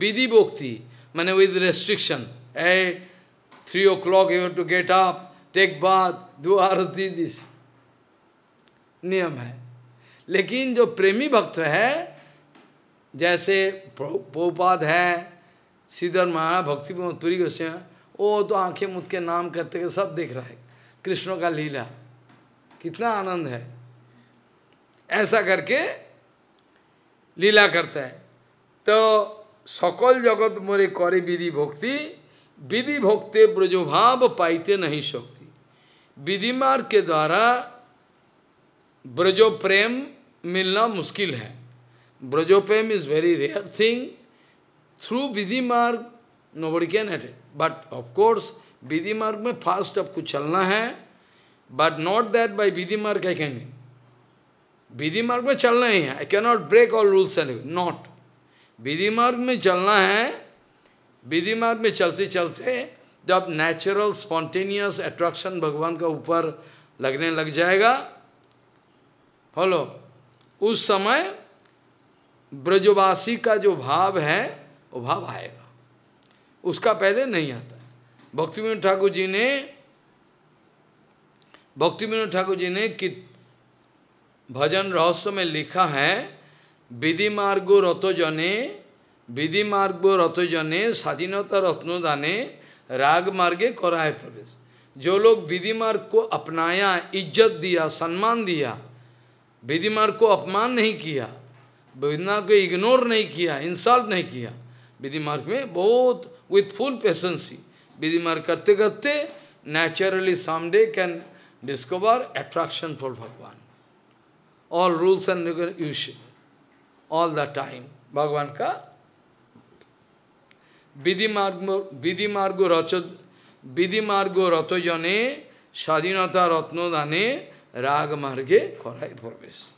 विधि भक्ति मैंने with restriction a three o'clock you to get up take bath do aarti this नियम है लेकिन जो प्रेमी भक्त है जैसे पोपाद है श्रीधर महाराज भक्ति पुरी गोस्वामी वो तो आंखें मुद के नाम करते के सब देख रहा है कृष्ण का लीला कितना आनंद है ऐसा करके लीला करता है तो सकल जगत मोरे करे विधि भक्ति विधि भक्ते ब्रजोभाव पाइते नहीं शक्ति विधि मार्ग के द्वारा ब्रजो प्रेम मिलना मुश्किल है ब्रजो प्रेम is very rare thing Through Vidhi Marg, nobody can attain. But of course विधि मार्ग में फास्ट fast कुछ चलना है बट नॉट दैट बाई विधि मार्ग आई कैन gain. विधि मार्ग में चलना ही है I can not break all rules and not विधि मार्ग में चलना है विधि मार्ग में चलते चलते जब नेचुरल स्पॉन्टेनियस अट्रैक्शन भगवान का ऊपर लगने लग जाएगा फॉलो उस समय ब्रजवासी का जो भाव है वो भाव आएगा उसका पहले नहीं आता भक्ति विनोद ठाकुर जी ने भक्ति विनोद ठाकुर जी ने कि भजन रहस्य में लिखा है विधि मार्गो रतोजने विधि मार्गो रतोजने स्वाधीनता रत्नोदाने राग मार्गे कराए प्रवेश जो लोग विधि मार्ग को अपनाया इज्जत दिया सम्मान दिया विधि मार्ग को अपमान नहीं किया विधि मार्ग को इग्नोर नहीं किया इंसल्ट नहीं किया विधि मार्ग में बहुत with full patience. Vidimar karte karte, naturally someday can discover attraction for Bhagwan. All rules and regulations, all the time. Bhagwan ka Vidimargo rato jane, sadhinata ratno dane, rag marge korai purvis.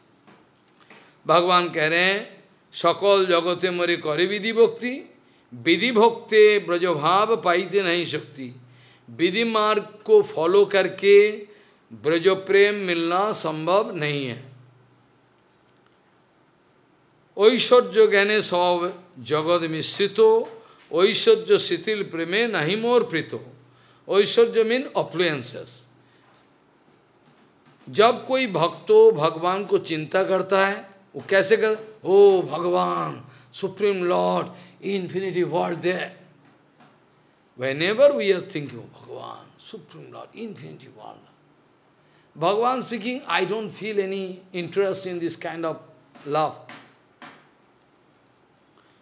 Bhagwan kare, সকল জগতে মরে করে বিধি ভক্তি विधि भोक्ते ब्रजभाव पाइते नहीं शक्ति विधि मार्ग को फॉलो करके ब्रज प्रेम मिलना संभव नहीं है ऐश्वर्य ज्ञाने सब जगत मिश्रित ऐश्वर्य शिथिल प्रेमे नहीं मोर प्रीत ऐश्वर्य मीन अफ्लुएंसेस जब कोई भक्तो भगवान को चिंता करता है वो कैसे कर ओ भगवान supreme lord infinity world there. Whenever we are thinking of Bhagavan, Supreme Lord, infinity world, Bhagavan speaking, I don't feel any interest in this kind of love.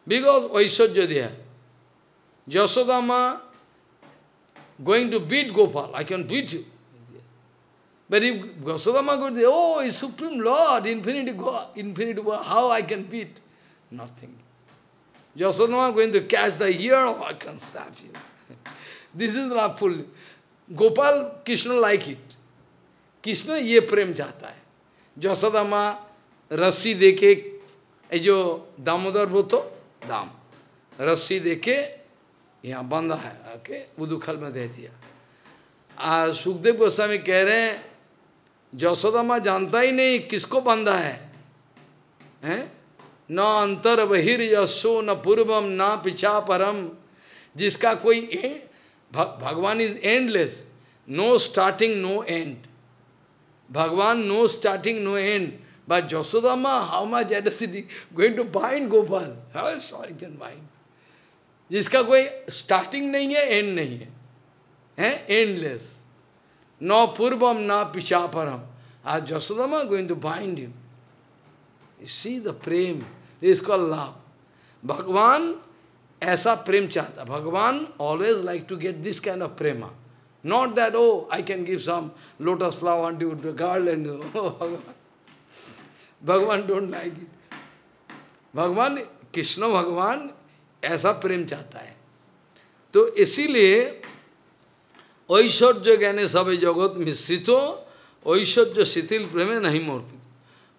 Because there. Yasodama going to beat Gopal, I can beat you. But if Yasodama goes, oh, Supreme Lord, infinity God, infinity God, how I can beat? Nothing. Yasodhama going to catch the ear, oh, I can stab you. this is not full. Gopal, Krishna like it. Krishna ये प्रेम चाहता है जसोदामा रस्सी देके ये जो दामोदर वो तो दाम रस्सी देके यहाँ बंधा है आके उदुखल में दे दिया और सुखदेव गोस्वामी कह रहे हैं जसोदामा जानता ही नहीं किसको बंधा है हैं न अंतर यशो न पूर्वम ना पिछा परम जिसका कोई भगवान is endless no starting no end भगवान no starting no end but Yashoda मा how audacity going going to bind Gopal जिसका कोई स्टार्टिंग नहीं है एंड नहीं है हैं एंडलेस न पूर्वम ना पिछापरम आज मा going to bind you You see the prem. This is called love. Bhagwan, aisa prem chata. Bhagwan always like to get this kind of prema. Not that, oh, I can give some lotus flower and you the girl and oh, Bhagwan don't like it. भगवान कृष्ण भगवान ऐसा प्रेम चाहता है तो इसीलिए ऐश्वर्य ज्ञाने सब जगत मिश्रित हो ऐश्वर्य शिथिल प्रेम नहीं मोर्पित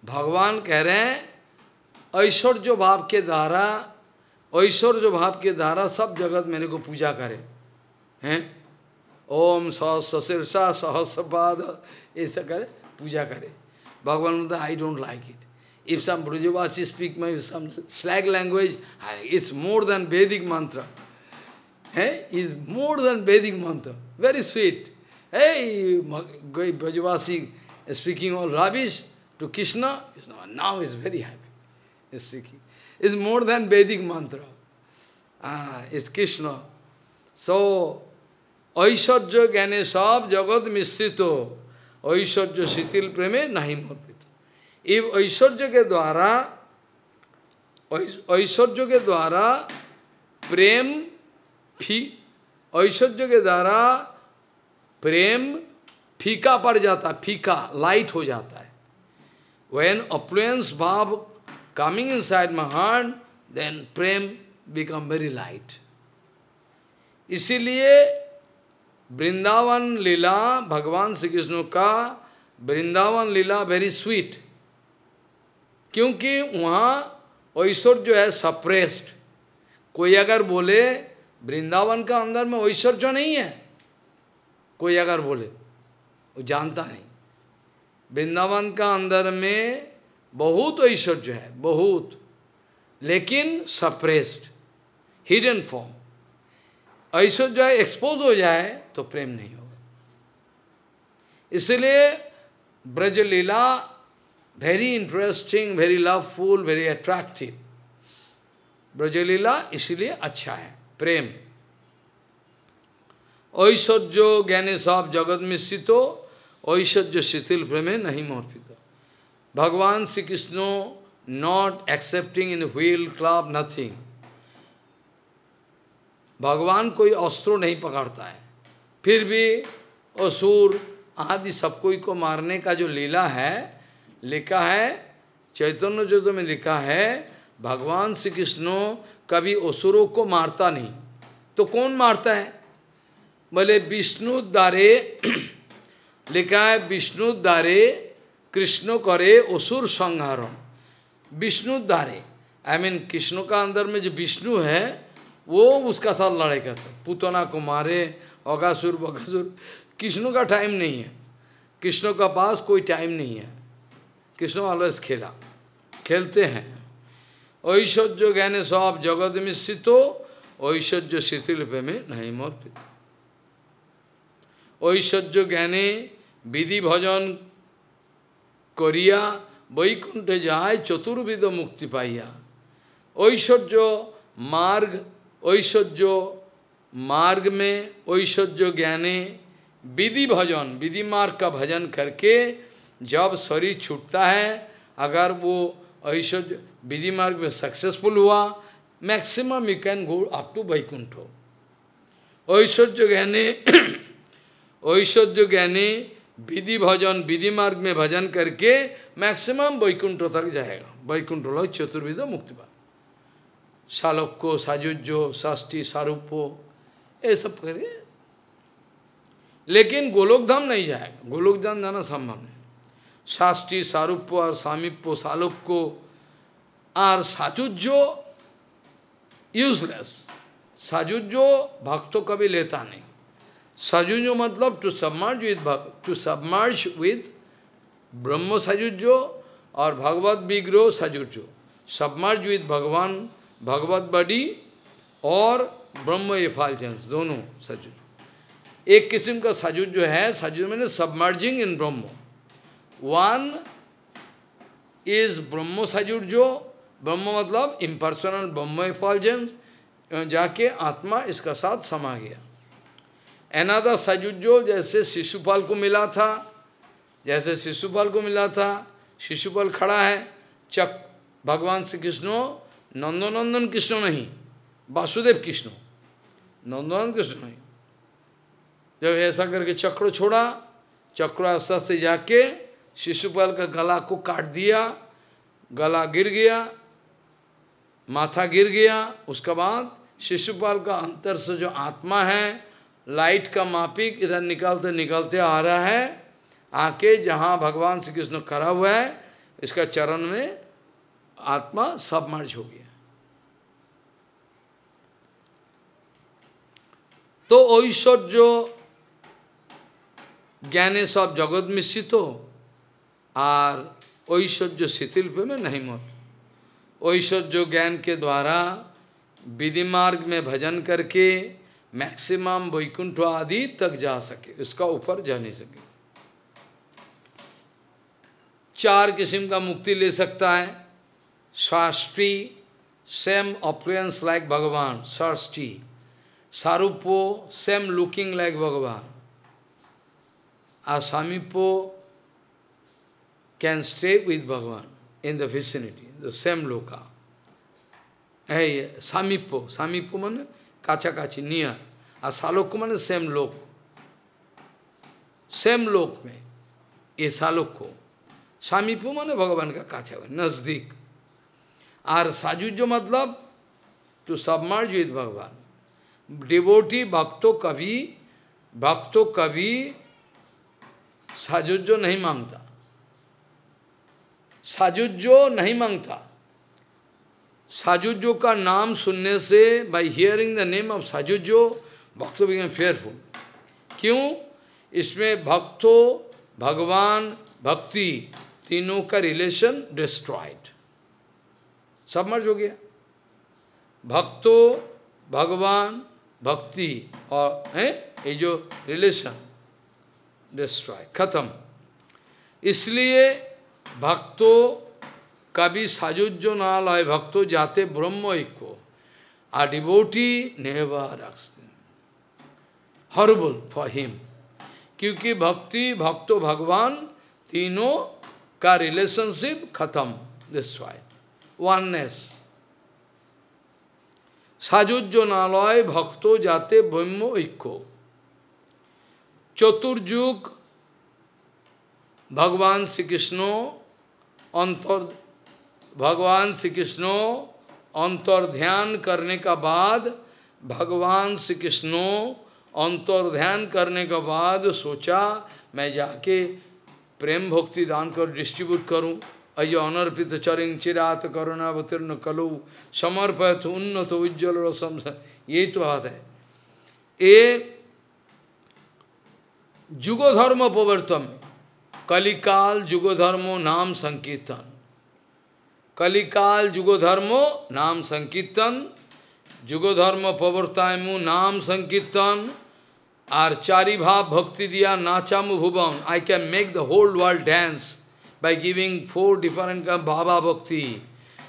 भगवान कह रहे हैं ऐश्वर्य भाव के द्वारा ऐश्वर्य भाव के द्वारा सब जगत मेरे को पूजा करे हैं ओम सह सहसा सहस्रपाद ऐसा करे पूजा करे भगवान बोलते I don't like it if some Brajwasi speak my some slang language is more than Vedic mantra है इज मोर देन वैदिक मंत्र वेरी स्वीट है Brajwasi speaking all rubbish to Krishna, Krishna now is very happy. Is seeking. It's more than Vedic mantra. Ah, it's Krishna. So, Aishwarya Gane Sab Jagat Mishrito Aishwarya Sitil Preme Nahi Morpito. If Aishwarya ke dwara, Aishwarya ke dwara, Prem, Phi, Aishwarya ke dwara, Prem Phika par jata, Phika, light ho jata है When affluence bhav coming inside my heart, then prem become very light. इसीलिए वृंदावन लीला भगवान श्री कृष्ण का वृंदावन लीला very sweet क्योंकि वहाँ ऐश्वर्य जो है suppressed कोई अगर बोले वृंदावन का अंदर में ऐश्वर्य नहीं है कोई अगर बोले वो जानता नहीं वृंदावन का अंदर में बहुत ऐश्वर्य है बहुत लेकिन सप्रेस्ड हिडन फॉर्म ऐश्वर्य एक्सपोज हो जाए तो प्रेम नहीं होगा इसलिए ब्रज लीला interesting very loveful very attractive ब्रजलीला Brajalila इसलिए अच्छा है प्रेम ऐश्वर्य ज्ञाने साहब जगत मिश्रितो ऐश्वर्य शिथिल भ्रमे नहीं मोर्पित भगवान Shri Krishna not accepting in wheel club nothing भगवान कोई अस्त्रो नहीं पकड़ता है फिर भी असुर आदि सबको को मारने का जो लीला है लिखा है चैतन्य जो में लिखा है भगवान श्री कृष्ण कभी असुरों को मारता नहीं तो कौन मारता है बोले विष्णु द्वारे लिखा है विष्णु द्वारे कृष्ण करे असुर संहारण विष्णु द्वारे आई मीन कृष्ण का अंदर में जो विष्णु है वो उसका साथ लड़ाई करता पुतना को मारे अगासुर बगासुर कृष्ण का टाइम नहीं है कृष्ण का पास कोई टाइम नहीं है कृष्ण ऑलवेज खेला खेलते हैं ऐश्वर्य ज्ञान सब जगत में स्थितो ऐश्वर्य शिथिल में नहीं मत ऐश्वर्य ज्ञाने विधि भजन करिया वैकुंठ जाए चतुर्विध मुक्ति पाइया ऐश्वर्य मार्ग ऐश्वर्य मार्ग में ऐश्वर्य ज्ञाने विधि भजन विधि मार्ग का भजन करके जब शरीर छूटता है अगर वो ऐश्वर्य विधि मार्ग में सक्सेसफुल हुआ maximum you can go up to Vaikuntha ऐश्वर्य ज्ञाने ऐश्वर्य ज्ञाने विधि भजन विधि मार्ग में भजन करके मैक्सिमम वैकुंठ तक जाएगा वैकुंठ लो चतुर्विध मुक्ति पा शालोक्को साजुज्यो साष्टी सारूपो ये सब करिए लेकिन गोलोकधाम नहीं जाएगा गोलोकधाम जाना संभव नहीं साष्टी सारूप्य और सामीप्य सालोक्को और साचुज्यो यूजलेस साजुज्यो भक्तों कभी लेता नहीं Sajujo matlab to submerge with Bhagavad, to submerge with Brahma Sajujo or Bhagavad Bigro Sajujo. Submerge with Bhagavan, Bhagavad body or Brahma एफालचंस dono सजुज Ek kisim ka सजुज hai, है means submerging in Brahma. One is Brahma Brahma Brahma matlab impersonal Brahma impersonal jaake Atma iska saath इसका साथ एनादा सजुजो जैसे शिशुपाल को मिला था जैसे शिशुपाल को मिला था शिशुपाल खड़ा है चक भगवान श्री कृष्णो नंदोनंदन कृष्ण नहीं वासुदेव कृष्ण नंदोनंदन कृष्ण नहीं जब ऐसा करके चक्र छोड़ा चक्र आस्था से जाके शिशुपाल का गला को काट दिया गला गिर गया माथा गिर गया उसके बाद शिशुपाल का अंतर से जो आत्मा है लाइट का मापिक इधर निकलते निकलते आ रहा है आके जहाँ भगवान श्री कृष्ण खड़ा हुआ है इसका चरण में आत्मा सब मर्ज हो गया तो ऐश्वर्य ज्ञाने सब जगत मिश्रित हो और ऐश्वर्य शिथिल पे में नहीं मत ऐश्वर्य ज्ञान के द्वारा विधि मार्ग में भजन करके मैक्सिमम वैकुंठ आदि तक जा सके उसका ऊपर जा नहीं सके चार किस्म का मुक्ति ले सकता है साष्टी सेम अप्लुएंस लाइक भगवान साष्टी सारूपो सेम लुकिंग लाइक भगवान आसामीपो स्टे विद भगवान in the the the same लोका है ये सामीपो सामीपो means काछा काछी नियर आ सालोक मान सेम लोक सेम लोक में ये सालोक को सामीपो माने भगवान का काछा नजदीक आर साजुज मतलब टू सबमर्ज विद भगवान डिवोटी भक्तो कवि भक्तो कवि साजुज्यो नहीं मांगता साजुज्यो नहीं मांगता साजुजो का नाम सुनने से by hearing the name of साजुजो भक्तो became फेयरफुल क्यों? इसमें भक्तो भगवान भक्ति तीनों का रिलेशन डिस्ट्रॉयड सब मर्ज हो गया भक्तो भगवान भक्ति और है ये जो रिलेशन डिस्ट्रॉय खत्म इसलिए भक्तो Kavi Sajujjo Nalai Bhakto Jate Brahma Ikko. A devotee never asks him. Horrible for him. क्योंकि भक्ति भक्तो भगवान तीनों का रिलेशनशिप खत्म दिस वाई वननेस साजुज्य नालय भक्तो जाते ब्रह्म ऐक्यो चतुर्युग भगवान श्री कृष्णो अंतर भगवान श्री कृष्णो अंतर्ध्यान करने का बाद भगवान श्री कृष्णो अंतर्ध्यान करने के बाद सोचा मैं जाके प्रेम भक्ति दान कर डिस्ट्रीब्यूट करूं अयो अनर्पित चरिंग चिरात करुणावतीर्ण अवतीर्ण कलु समर्पित उन्नत उज्ज्वल रोशन यही तो बात है ये जुगोधर्म प्रवर्तम कलिकाल जुगोधर्मो नाम संकीर्तन Kalikal Jugodharmo Nam Sankirtan Jugodharma Pavartayamu Nam Sankirtan Ar Charibhav Bhakti Diya Nachamu hubang I can make the whole world dance by giving four different kinds of Bhava Bhakti.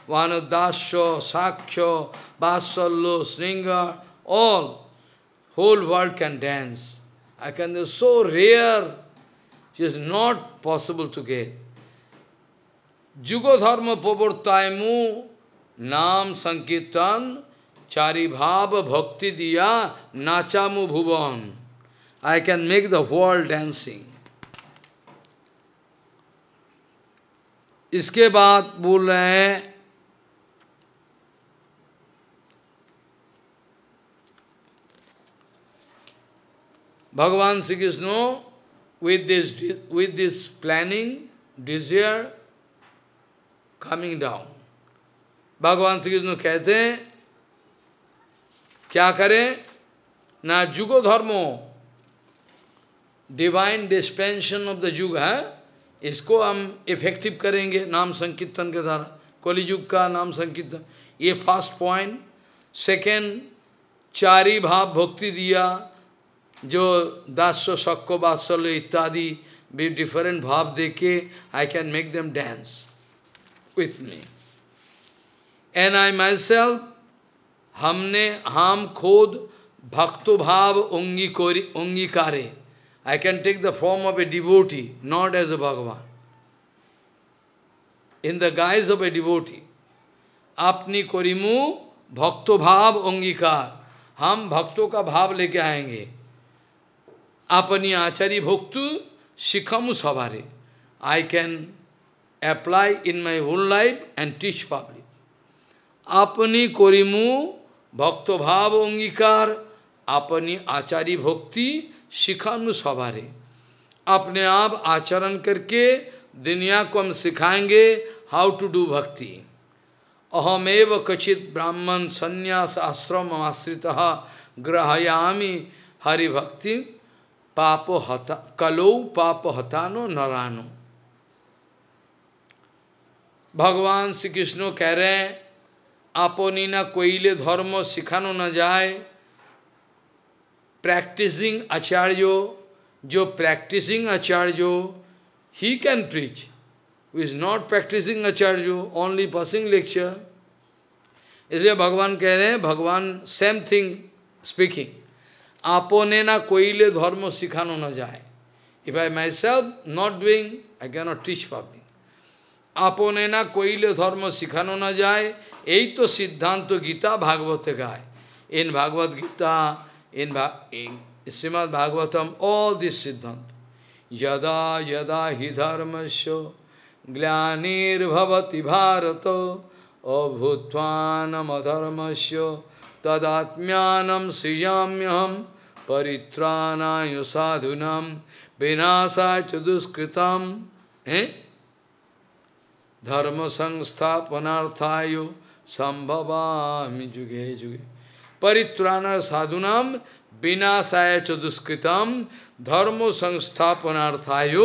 Vanadasya, Sakya, Vasallo, Sringa, all. Whole world can dance. I can, so rare, it is not possible to get. जुगधर्म धर्म प्रवर्तायमु नाम संकीर्तन चारिभाव भक्ति दिया नाचामु भुवन I can make the world dancing इसके बाद बोल रहे हैं भगवान Shri Krishna with this with this planning desire coming down भगवान श्री कृष्ण कहते हैं क्या करें ना जुगो धर्मो डिवाइन डिस्पेंशन ऑफ द युग है इसको हम इफेक्टिव करेंगे नाम संकीर्तन के द्वारा युग का नाम संकीर्तन ये फर्स्ट पॉइंट सेकेंड चारी भाव भक्ति दिया जो दास शक्को बात्सल्य इत्यादि भी डिफरेंट भाव दे के I can make them dance with me. And I myself, हमने हम खुद भक्तो भाव अंगीकारे I can take the form of a devotee, not as a Bhagavan. In the guise of a devotee. Apni korimu भक्तो भाव अंगीकार हम भक्तों का भाव लेके आएंगे अपनी आचार्य भक्तु शिखम सवारे I can apply in my whole life and teach public. Apani korimu bhakta bhav ongikar apani achari bhakti शिखानु सवारे अपने आप आचरण करके दुनिया को हम सिखाएंगे हाउ टू डू भक्ति अहमेव कचित ब्राह्मण संन्यास आश्रम आश्रित ग्रहयामी हरिभक्ति पाप हता कलो पाप हतानो नरानो भगवान श्री कृष्ण कह रहे हैं आपोनी ना कोईले धर्म सिखानो ना जाए प्रैक्टिसिंग आचार्यो जो प्रैक्टिसिंग आचार्यो ही can preach is not practising आचार्यो ओनली पसिंग लेक्चर इसलिए भगवान कह रहे हैं भगवान सेम थिंग स्पीकिंग आपोने ना कोईले धर्म सिखानो ना जाए if I myself not doing I can not teach public আপনে না কইলে ধর্ম শিখানো না যায় এই তো সিদ্ধান্ত গীতা ভাগবত গায় in Bhagavata Gita in Shrimad Bhagavatam all this সিদ্ধান্ত যদা যদা হি ধর্মস্য গ্লানির্ভবতি ভারত অভূতানমধর্মস্য তদাত্ম্যানম সৃজাম্যহম পরিত্রাণায় সাধুনাম বিনাশায় চতুষ্কৃতম হ্যাঁ धर्म संस्थापनाथाय संभवामी जुगे जुगे परित्राण साधुना विनाशाय च दुष्कृतम धर्म संस्थापनाथाय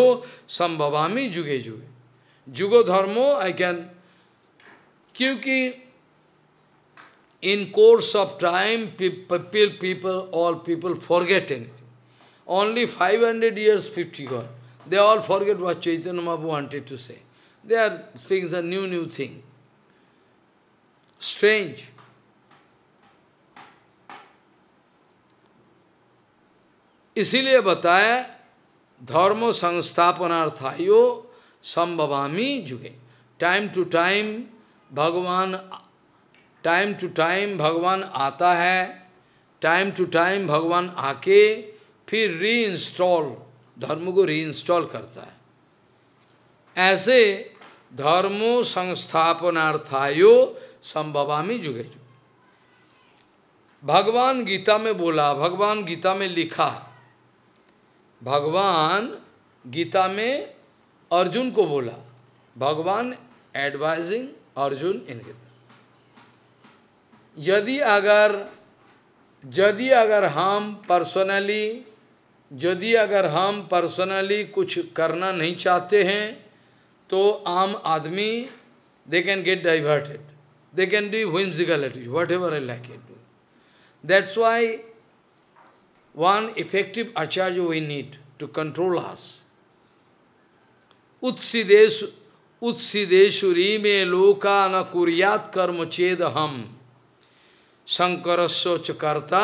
संभवामी जुगे जुगे जुगो धर्मो आई कैन क्योंकि in course of time people people all people forget anything only five hundred years fifty gone they all forget what Chaitanya मू wanted to say They are speaking a new, new thing. Strange. इसीलिए बताए धर्म संस्थापनार्थायो संभवामी जुगे time to time भगवान time to time भगवान आता है टाइम टू टाइम भगवान आके फिर रीइंस्टॉल धर्म को रीइंस्टॉल करता है ऐसे धर्मो संस्थापनार्थायो संभवामी जुगे जुग भगवान गीता में बोला भगवान गीता में लिखा भगवान गीता में अर्जुन को बोला भगवान एडवाइजिंग अर्जुन इन गीता यदि अगर यदि अगर हम पर्सनली यदि अगर हम पर्सनली कुछ करना नहीं चाहते हैं तो आम आदमी they can get diverted they can do whimsicalities whatever I like it do that's why one effective acharya we need to control as उत्सिदेश उत्सिदेशुरी में लोका न कुरियात कर्म चेद हम शंकर स्वच्छ कर्ता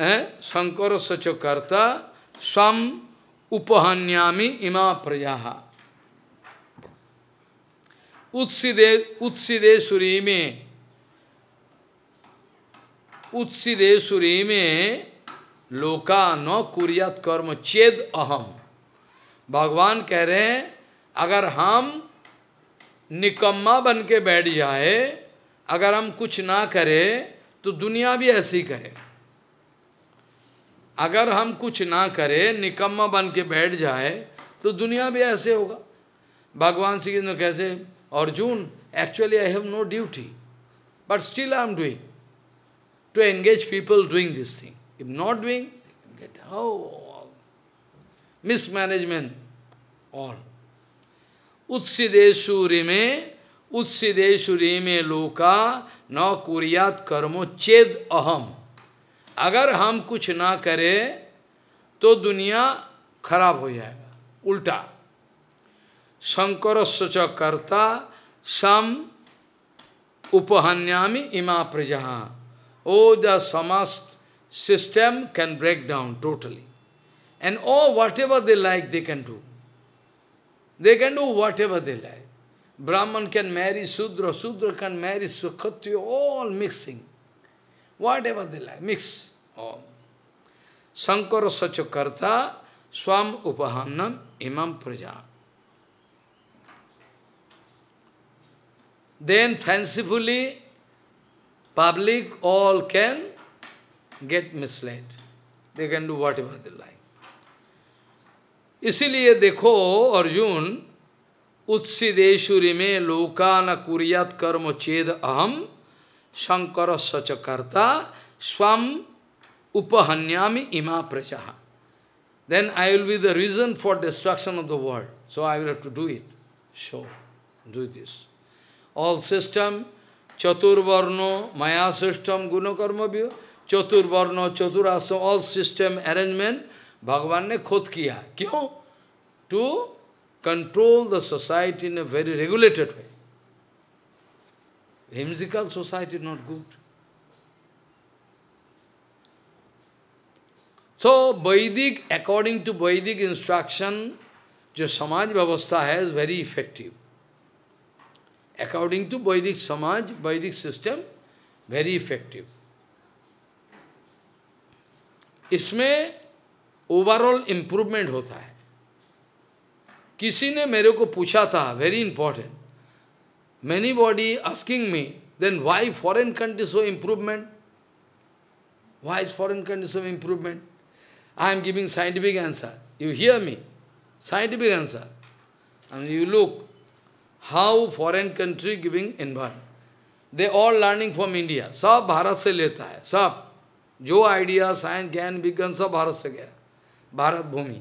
शंकर सच कर्ता स्वम उपहन्यामी इमा प्रजा उत्सिदे उत्सिदेश्वरी में उत्सिदेश्वरी में लोका न कुरियात कर्म चेद अहम भगवान कह रहे हैं अगर हम निकम्मा बन के बैठ जाए अगर हम कुछ ना करें तो दुनिया भी ऐसी करे अगर हम कुछ ना करें निकम्मा बन के बैठ जाए तो दुनिया भी ऐसे होगा भगवान श्री कृष्ण कैसे Arjun actually I have no duty but still I am doing to engage people doing this thing if not doing get how mismanagement all. Utsideshuri में utsideshuri me loka, na kuryat karmo ched अगर हम कुछ ना करें तो दुनिया खराब हो जाएगा उल्टा शंकर सच करता सम उपहन्यामी इमा प्रजहा ओ द समस्त system can break down totally and oh whatever they like they can do they can do whatever they like Brahmin can marry Shudra Shudra can marry सुखत all mixing whatever they like, mix. Oh. Sankara sacha karta swam upahannam imam praja. Then fancifully, public all can get misled. They can do whatever they like. इसीलिए देखो अर्जुन उत्सिदेशुरी में लोका न कुरियात कर्म चेद अहम Shankara, Chakarta Swam Upahanyami Ima Prajaha. Then I will be the reason for destruction of the world. So I will have to do it. So, do this. All system, Chaturvarno, Maya system, Gunakarma Bhyo, Chaturvarno, Chaturasya, all system arrangement, Bhagavan ne khod kiya. Kyun? To control the society in a very regulated way. Whimsical society not good. So Vedic, according to Vedic instruction, जो समाज व्यवस्था है is very effective according to Vedic samaj Vedic system very effective इसमें overall improvement होता है किसी ने मेरे को पूछा था very important Many body asking me, then why foreign country so improvement? Why is foreign country so improvement? I am giving scientific answer. You hear me? Scientific answer. And you look how foreign country giving environment. They all learning from India. Sab Bharat se leta hai. Sab. Jo idea, science, gyan, विज्ञान sab Bharat se gaya. Bharat bhumi.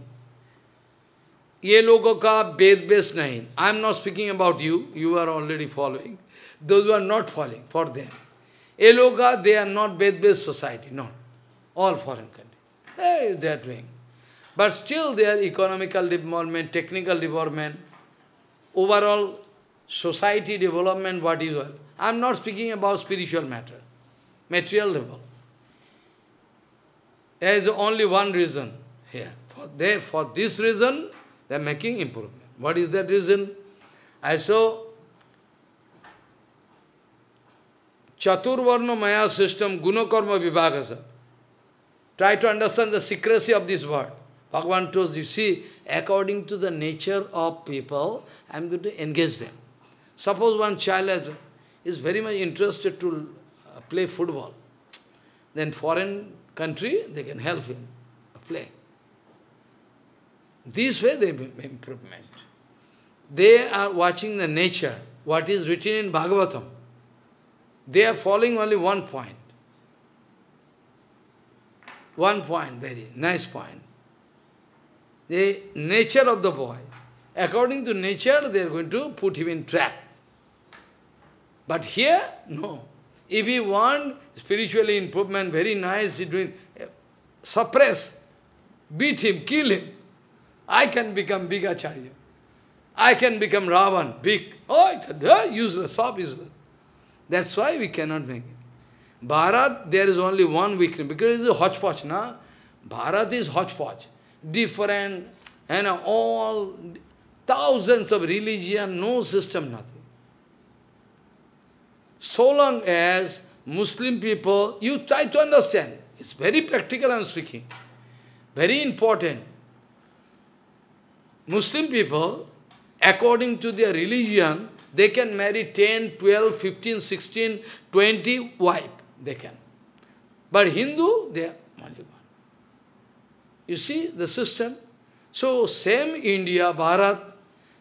ye logo ka ved based i am not speaking about you you are already following those who are not following for them ye logo they are not ved based society no all foreign country they are doing but still their economical development technical development overall society development what is all i am not speaking about spiritual matter material level there is only one reason here for this reason they are making improvement. What is the reason? I saw Chaturvarna Maya system, Gunakarma Vibhagasa. Try to understand the secrecy of this word. Bhagavan told you, see, according to the nature of people, I am going to engage them. Suppose one child is very much interested to uh, play football. Then foreign country, they can help him play. This way they improvement. They are watching the nature, what is written in Bhagavatam. They are following only one point. One point, very nice point. The nature of the boy. According to nature, they are going to put him in trap. But here, no. If he want spiritually improvement, very nice, doing, eh, suppress, beat him, kill him. I can become big Acharya. I can become Ravan, big. Oh, it's uh, useless, soft useless. That's why we cannot make it. Bharat, there is only one weakness, because it is a hodgepodge, na? Bharat is hodgepodge. Different, and all, thousands of religion, no system, nothing. So long as Muslim people, you try to understand, it's very practical I'm speaking, very important. Muslim people, according to their religion, they can marry 10, 12, 15, 16, 20 wife. They can. But Hindu, they are only one. You see the system? So same India, Bharat,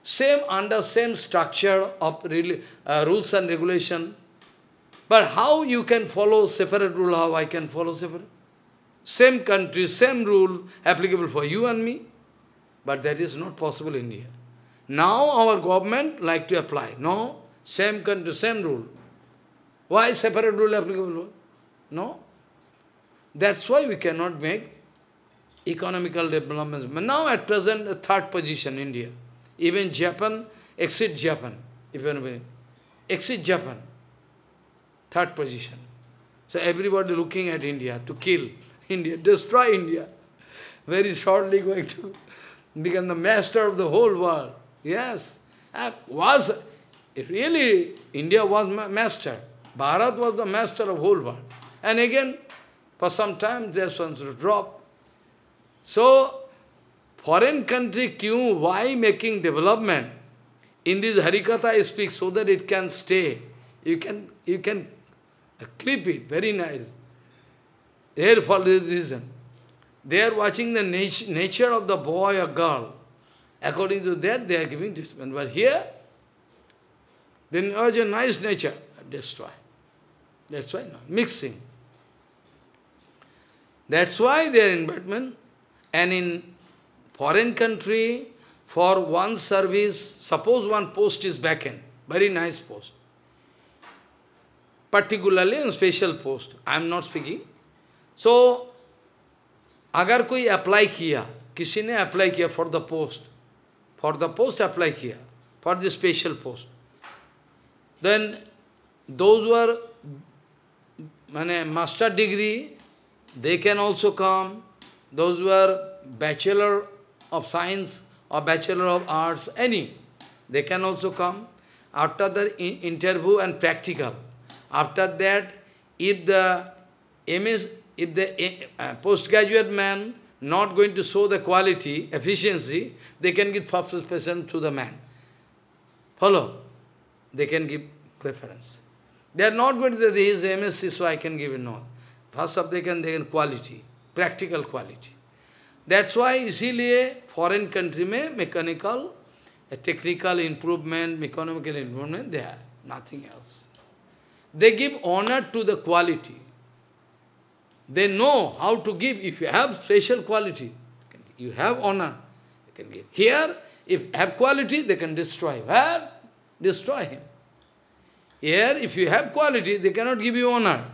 same under same structure of uh, rules and regulation. But how you can follow separate rule, how I can follow separate? Same country, same rule applicable for you and me. But that is not possible in India. Now our government like to apply. No, same country, same rule. Why separate rule applicable? No. That's why we cannot make economical development. But now at present, third position, India. Even Japan, exit Japan. Even exit Japan. Third position. So everybody looking at India to kill India, destroy India. Very shortly going to... Became the master of the whole world. Yes. And was, really, India was master. Bharat was the master of whole world. And again, for some time, their sons to drop. So, foreign country, why making development? In this Harikatha, I speak so that it can stay. You can, you can clip it, very nice. There for this reason. They are watching the nat nature of the boy or girl. According to that, they are giving judgment. But here, then urge a nice nature, why, That's why not mixing. That's why they are in badman, And in foreign country, for one service, suppose one post is vacant, very nice post. Particularly in special post, I am not speaking. So, अगर कोई apply किया किसी ने for the for the post for the post apply किया for the special post then those were मैंने they can also come. Those who are Bachelor of Science or Bachelor of Arts, any, they can also come. After the interview and practical, after that, if the MS, if the uh, eh, postgraduate man not going to show the quality, efficiency, they can give preference to the man. Follow? They can give preference. They are not going to raise MSc, so I can give it no. First of, they can they can quality, practical quality. That's why a foreign country में mechanical, technical improvement, mechanical improvement, they are nothing else. They give honor to the quality. They know how to give. If you have special quality, you have honor, you can give. Here, if have quality, they can destroy. Where? Destroy him. Here, if you have quality, they cannot give you honor.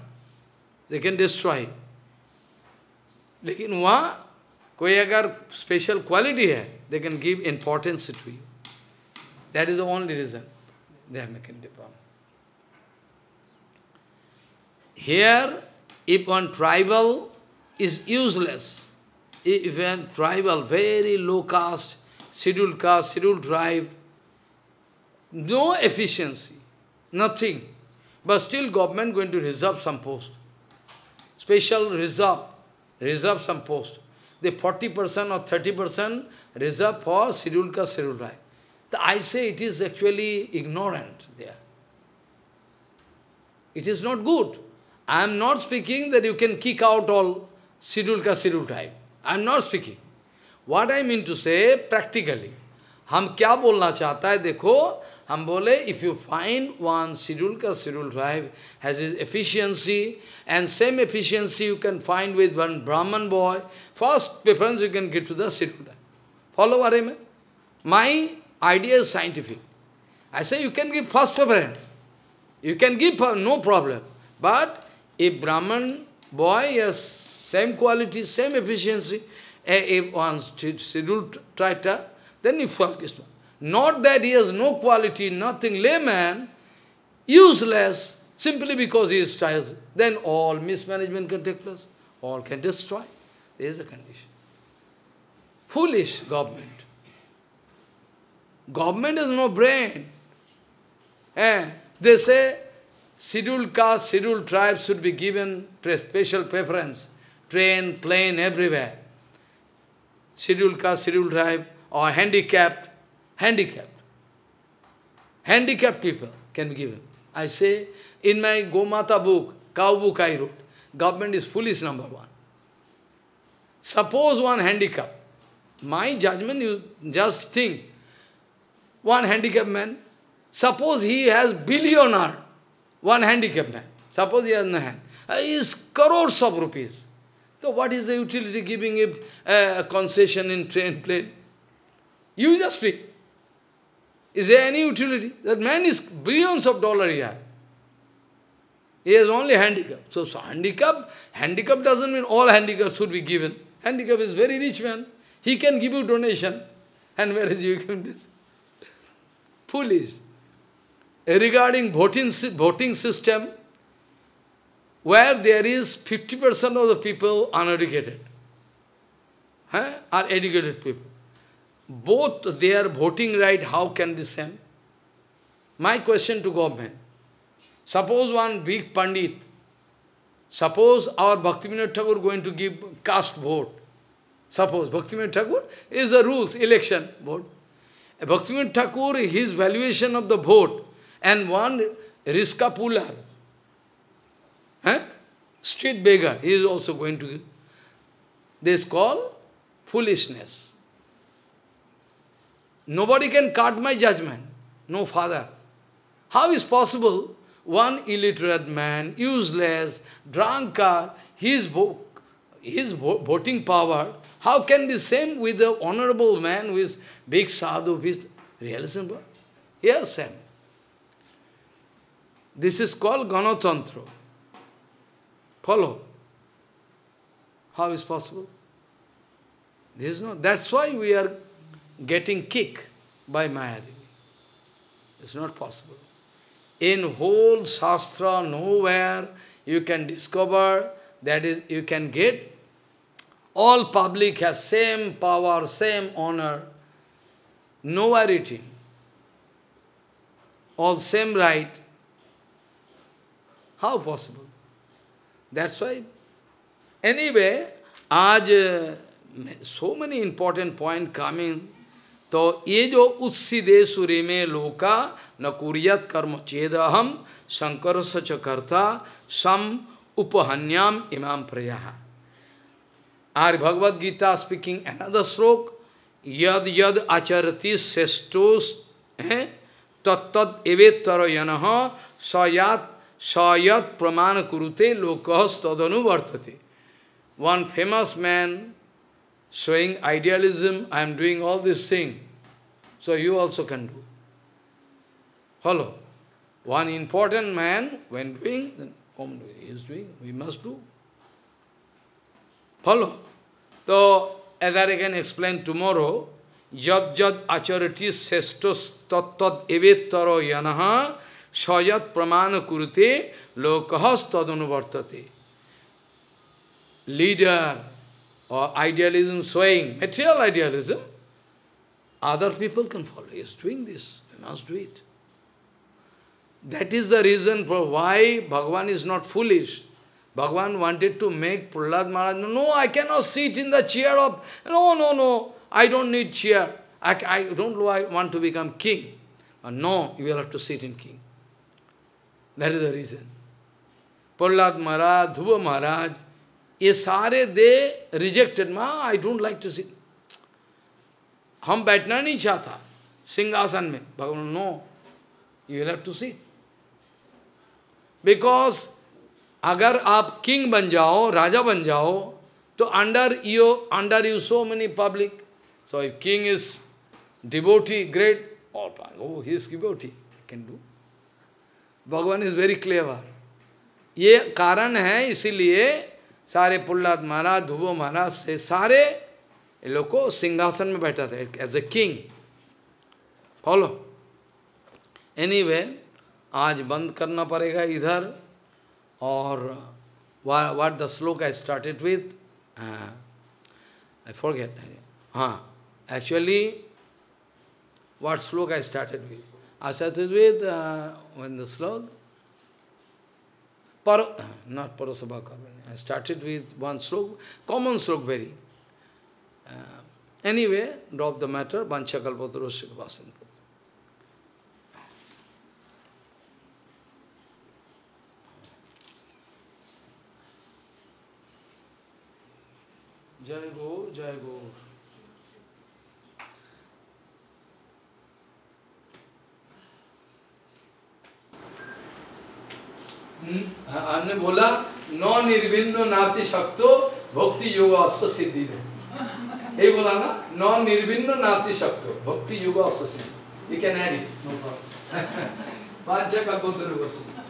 They can destroy. लेकिन वहाँ कोई special quality quality they can give importance to you. That is the only reason they are making the problem Here, if one tribal is useless, if one tribal, very low caste, scheduled caste, scheduled tribe, no efficiency, nothing. But still government going to reserve some post. Special reserve, reserve some post. The 40% or 30% reserve for scheduled caste, scheduled tribe. The, I say it is actually ignorant there. It is not good. I am not speaking that you can kick out all Siddhulka Siddhulka. I am not speaking. What I mean to say, practically, hum kya bolna chahata hai, dekho, hum bole, if you find one Siddhulka Siddhulka has his efficiency, and same efficiency you can find with one Brahman boy, first preference you can get to the Siddhulka. Follow what I My idea is scientific. I say you can give first preference. You can give, no problem. But a Brahman boy has same quality, same efficiency. If one scheduled trita, then he falls Krishna. Not that he has no quality, nothing, layman, useless, simply because he is tired. Then all mismanagement can take place, all can destroy. There is a condition. Foolish government. Government has no brain. Eh? They say, Scheduled caste, scheduled tribes should be given special preference. Train, plane, everywhere. Scheduled caste, scheduled tribe, or handicapped, handicapped. Handicapped people can be given. I say, in my Gomata book, cow book I wrote, government is foolish number one. Suppose one handicap, my judgment, you just think, one handicap man, suppose he has billionaire, one handicapped man. Suppose he has no hand. Uh, he is crores of rupees. So what is the utility giving a, uh, a concession in train, plane? You just speak. Is there any utility? That man is billions of dollars has? He has only handicap. So, so handicap, handicap doesn't mean all handicap should be given. Handicap is very rich man. He can give you donation. And where is you give this. Foolish. Eh, regarding voting, voting system, where there is 50% of the people uneducated, are educated people. Both their voting right, how can be same? My question to government, suppose one big Pandit, suppose our Bhaktivinoda Thakur going to give caste vote, suppose Bhaktivinoda Thakur is the rules, election vote. Bhaktivinoda Thakur, his valuation of the vote, and one Rizka Pular, street beggar, he is also going to. This call foolishness. Nobody can cut my judgment. No father. How is possible one illiterate man, useless, drunkard, his, book, his voting power, how can be same with the honorable man with big sadhu, with realism? Yes, same. This is called Ganatantra. Follow. How is possible? This is not. That's why we are getting kicked by Mayadevi. It's not possible. In whole Shastra, nowhere you can discover that is you can get all public have same power, same honor, no variety, all same right, How possible? That's why, anyway, आज so many important point coming, तो ये जो उत्सिदे सूर्य में लोका न कुरियत कर्म चेद हम शंकर सच कर्ता सम उपहन्याम इमाम प्रया are Bhagavad Gita speaking another shloka यद यद आचरति श्रेष्ठोस हैं तत्तद एवे तरयन सयात Sayat Pramana Kurute Lokahas Tadanuvartate. One famous man showing idealism, I am doing all this thing. So you also can do. Follow. One important man, when doing, then he is doing, we must do. Follow. So, as I can explain tomorrow, Yad Yad Acharati Sestos Tat Tat Evetaro Yanaha সযত প্রমাণ কুরুতে লোকহস তদনুবর্ততে leader or idealism swaying, material idealism, other people can follow. He is doing this, you must do it. That is the reason for why Bhagavan is not foolish. Bhagavan wanted to make Prahlad Maharaj, no, I cannot sit in the chair of, no, no, no, I don't need chair. I, I don't want to become king. But no, you will have to sit in king. That is the reason. Prahlad Maharaj, Dhuva Maharaj, ये सारे they rejected माँ I don't like to see हम बैठना नहीं चाहता सिंहासन में भगवान no you have to see because अगर आप किंग बन जाओ राजा बन जाओ तो under you under you so many public so if king is डिबोटी ग्रेट और ओ ही इज डिबोटी can do Bhagwan is very clever ये कारण है इसीलिए सारे पुल्लाद महाराज धुबो महाराज से सारे लोग को सिंहासन में बैठा था as a king follow anyway आज बंद करना पड़ेगा इधर और what the shloka I started with I forget हाँ actually what shloka I started with I started with when the slog, Par not Parasabha I started with one slog, common slog very. Uh, anyway, drop the matter, Vanchakalpatra Sikvasan. Jai गो Jai गो हमने बोला नौ निर्विन्न नाति शक्तो भक्ति योग अश्व सिद्धि दे ये बोला ना नौ निर्विन्न नाति शक्तो भक्ति योग अश्व सिद्धि ये क्या नहीं पांच का गोत्र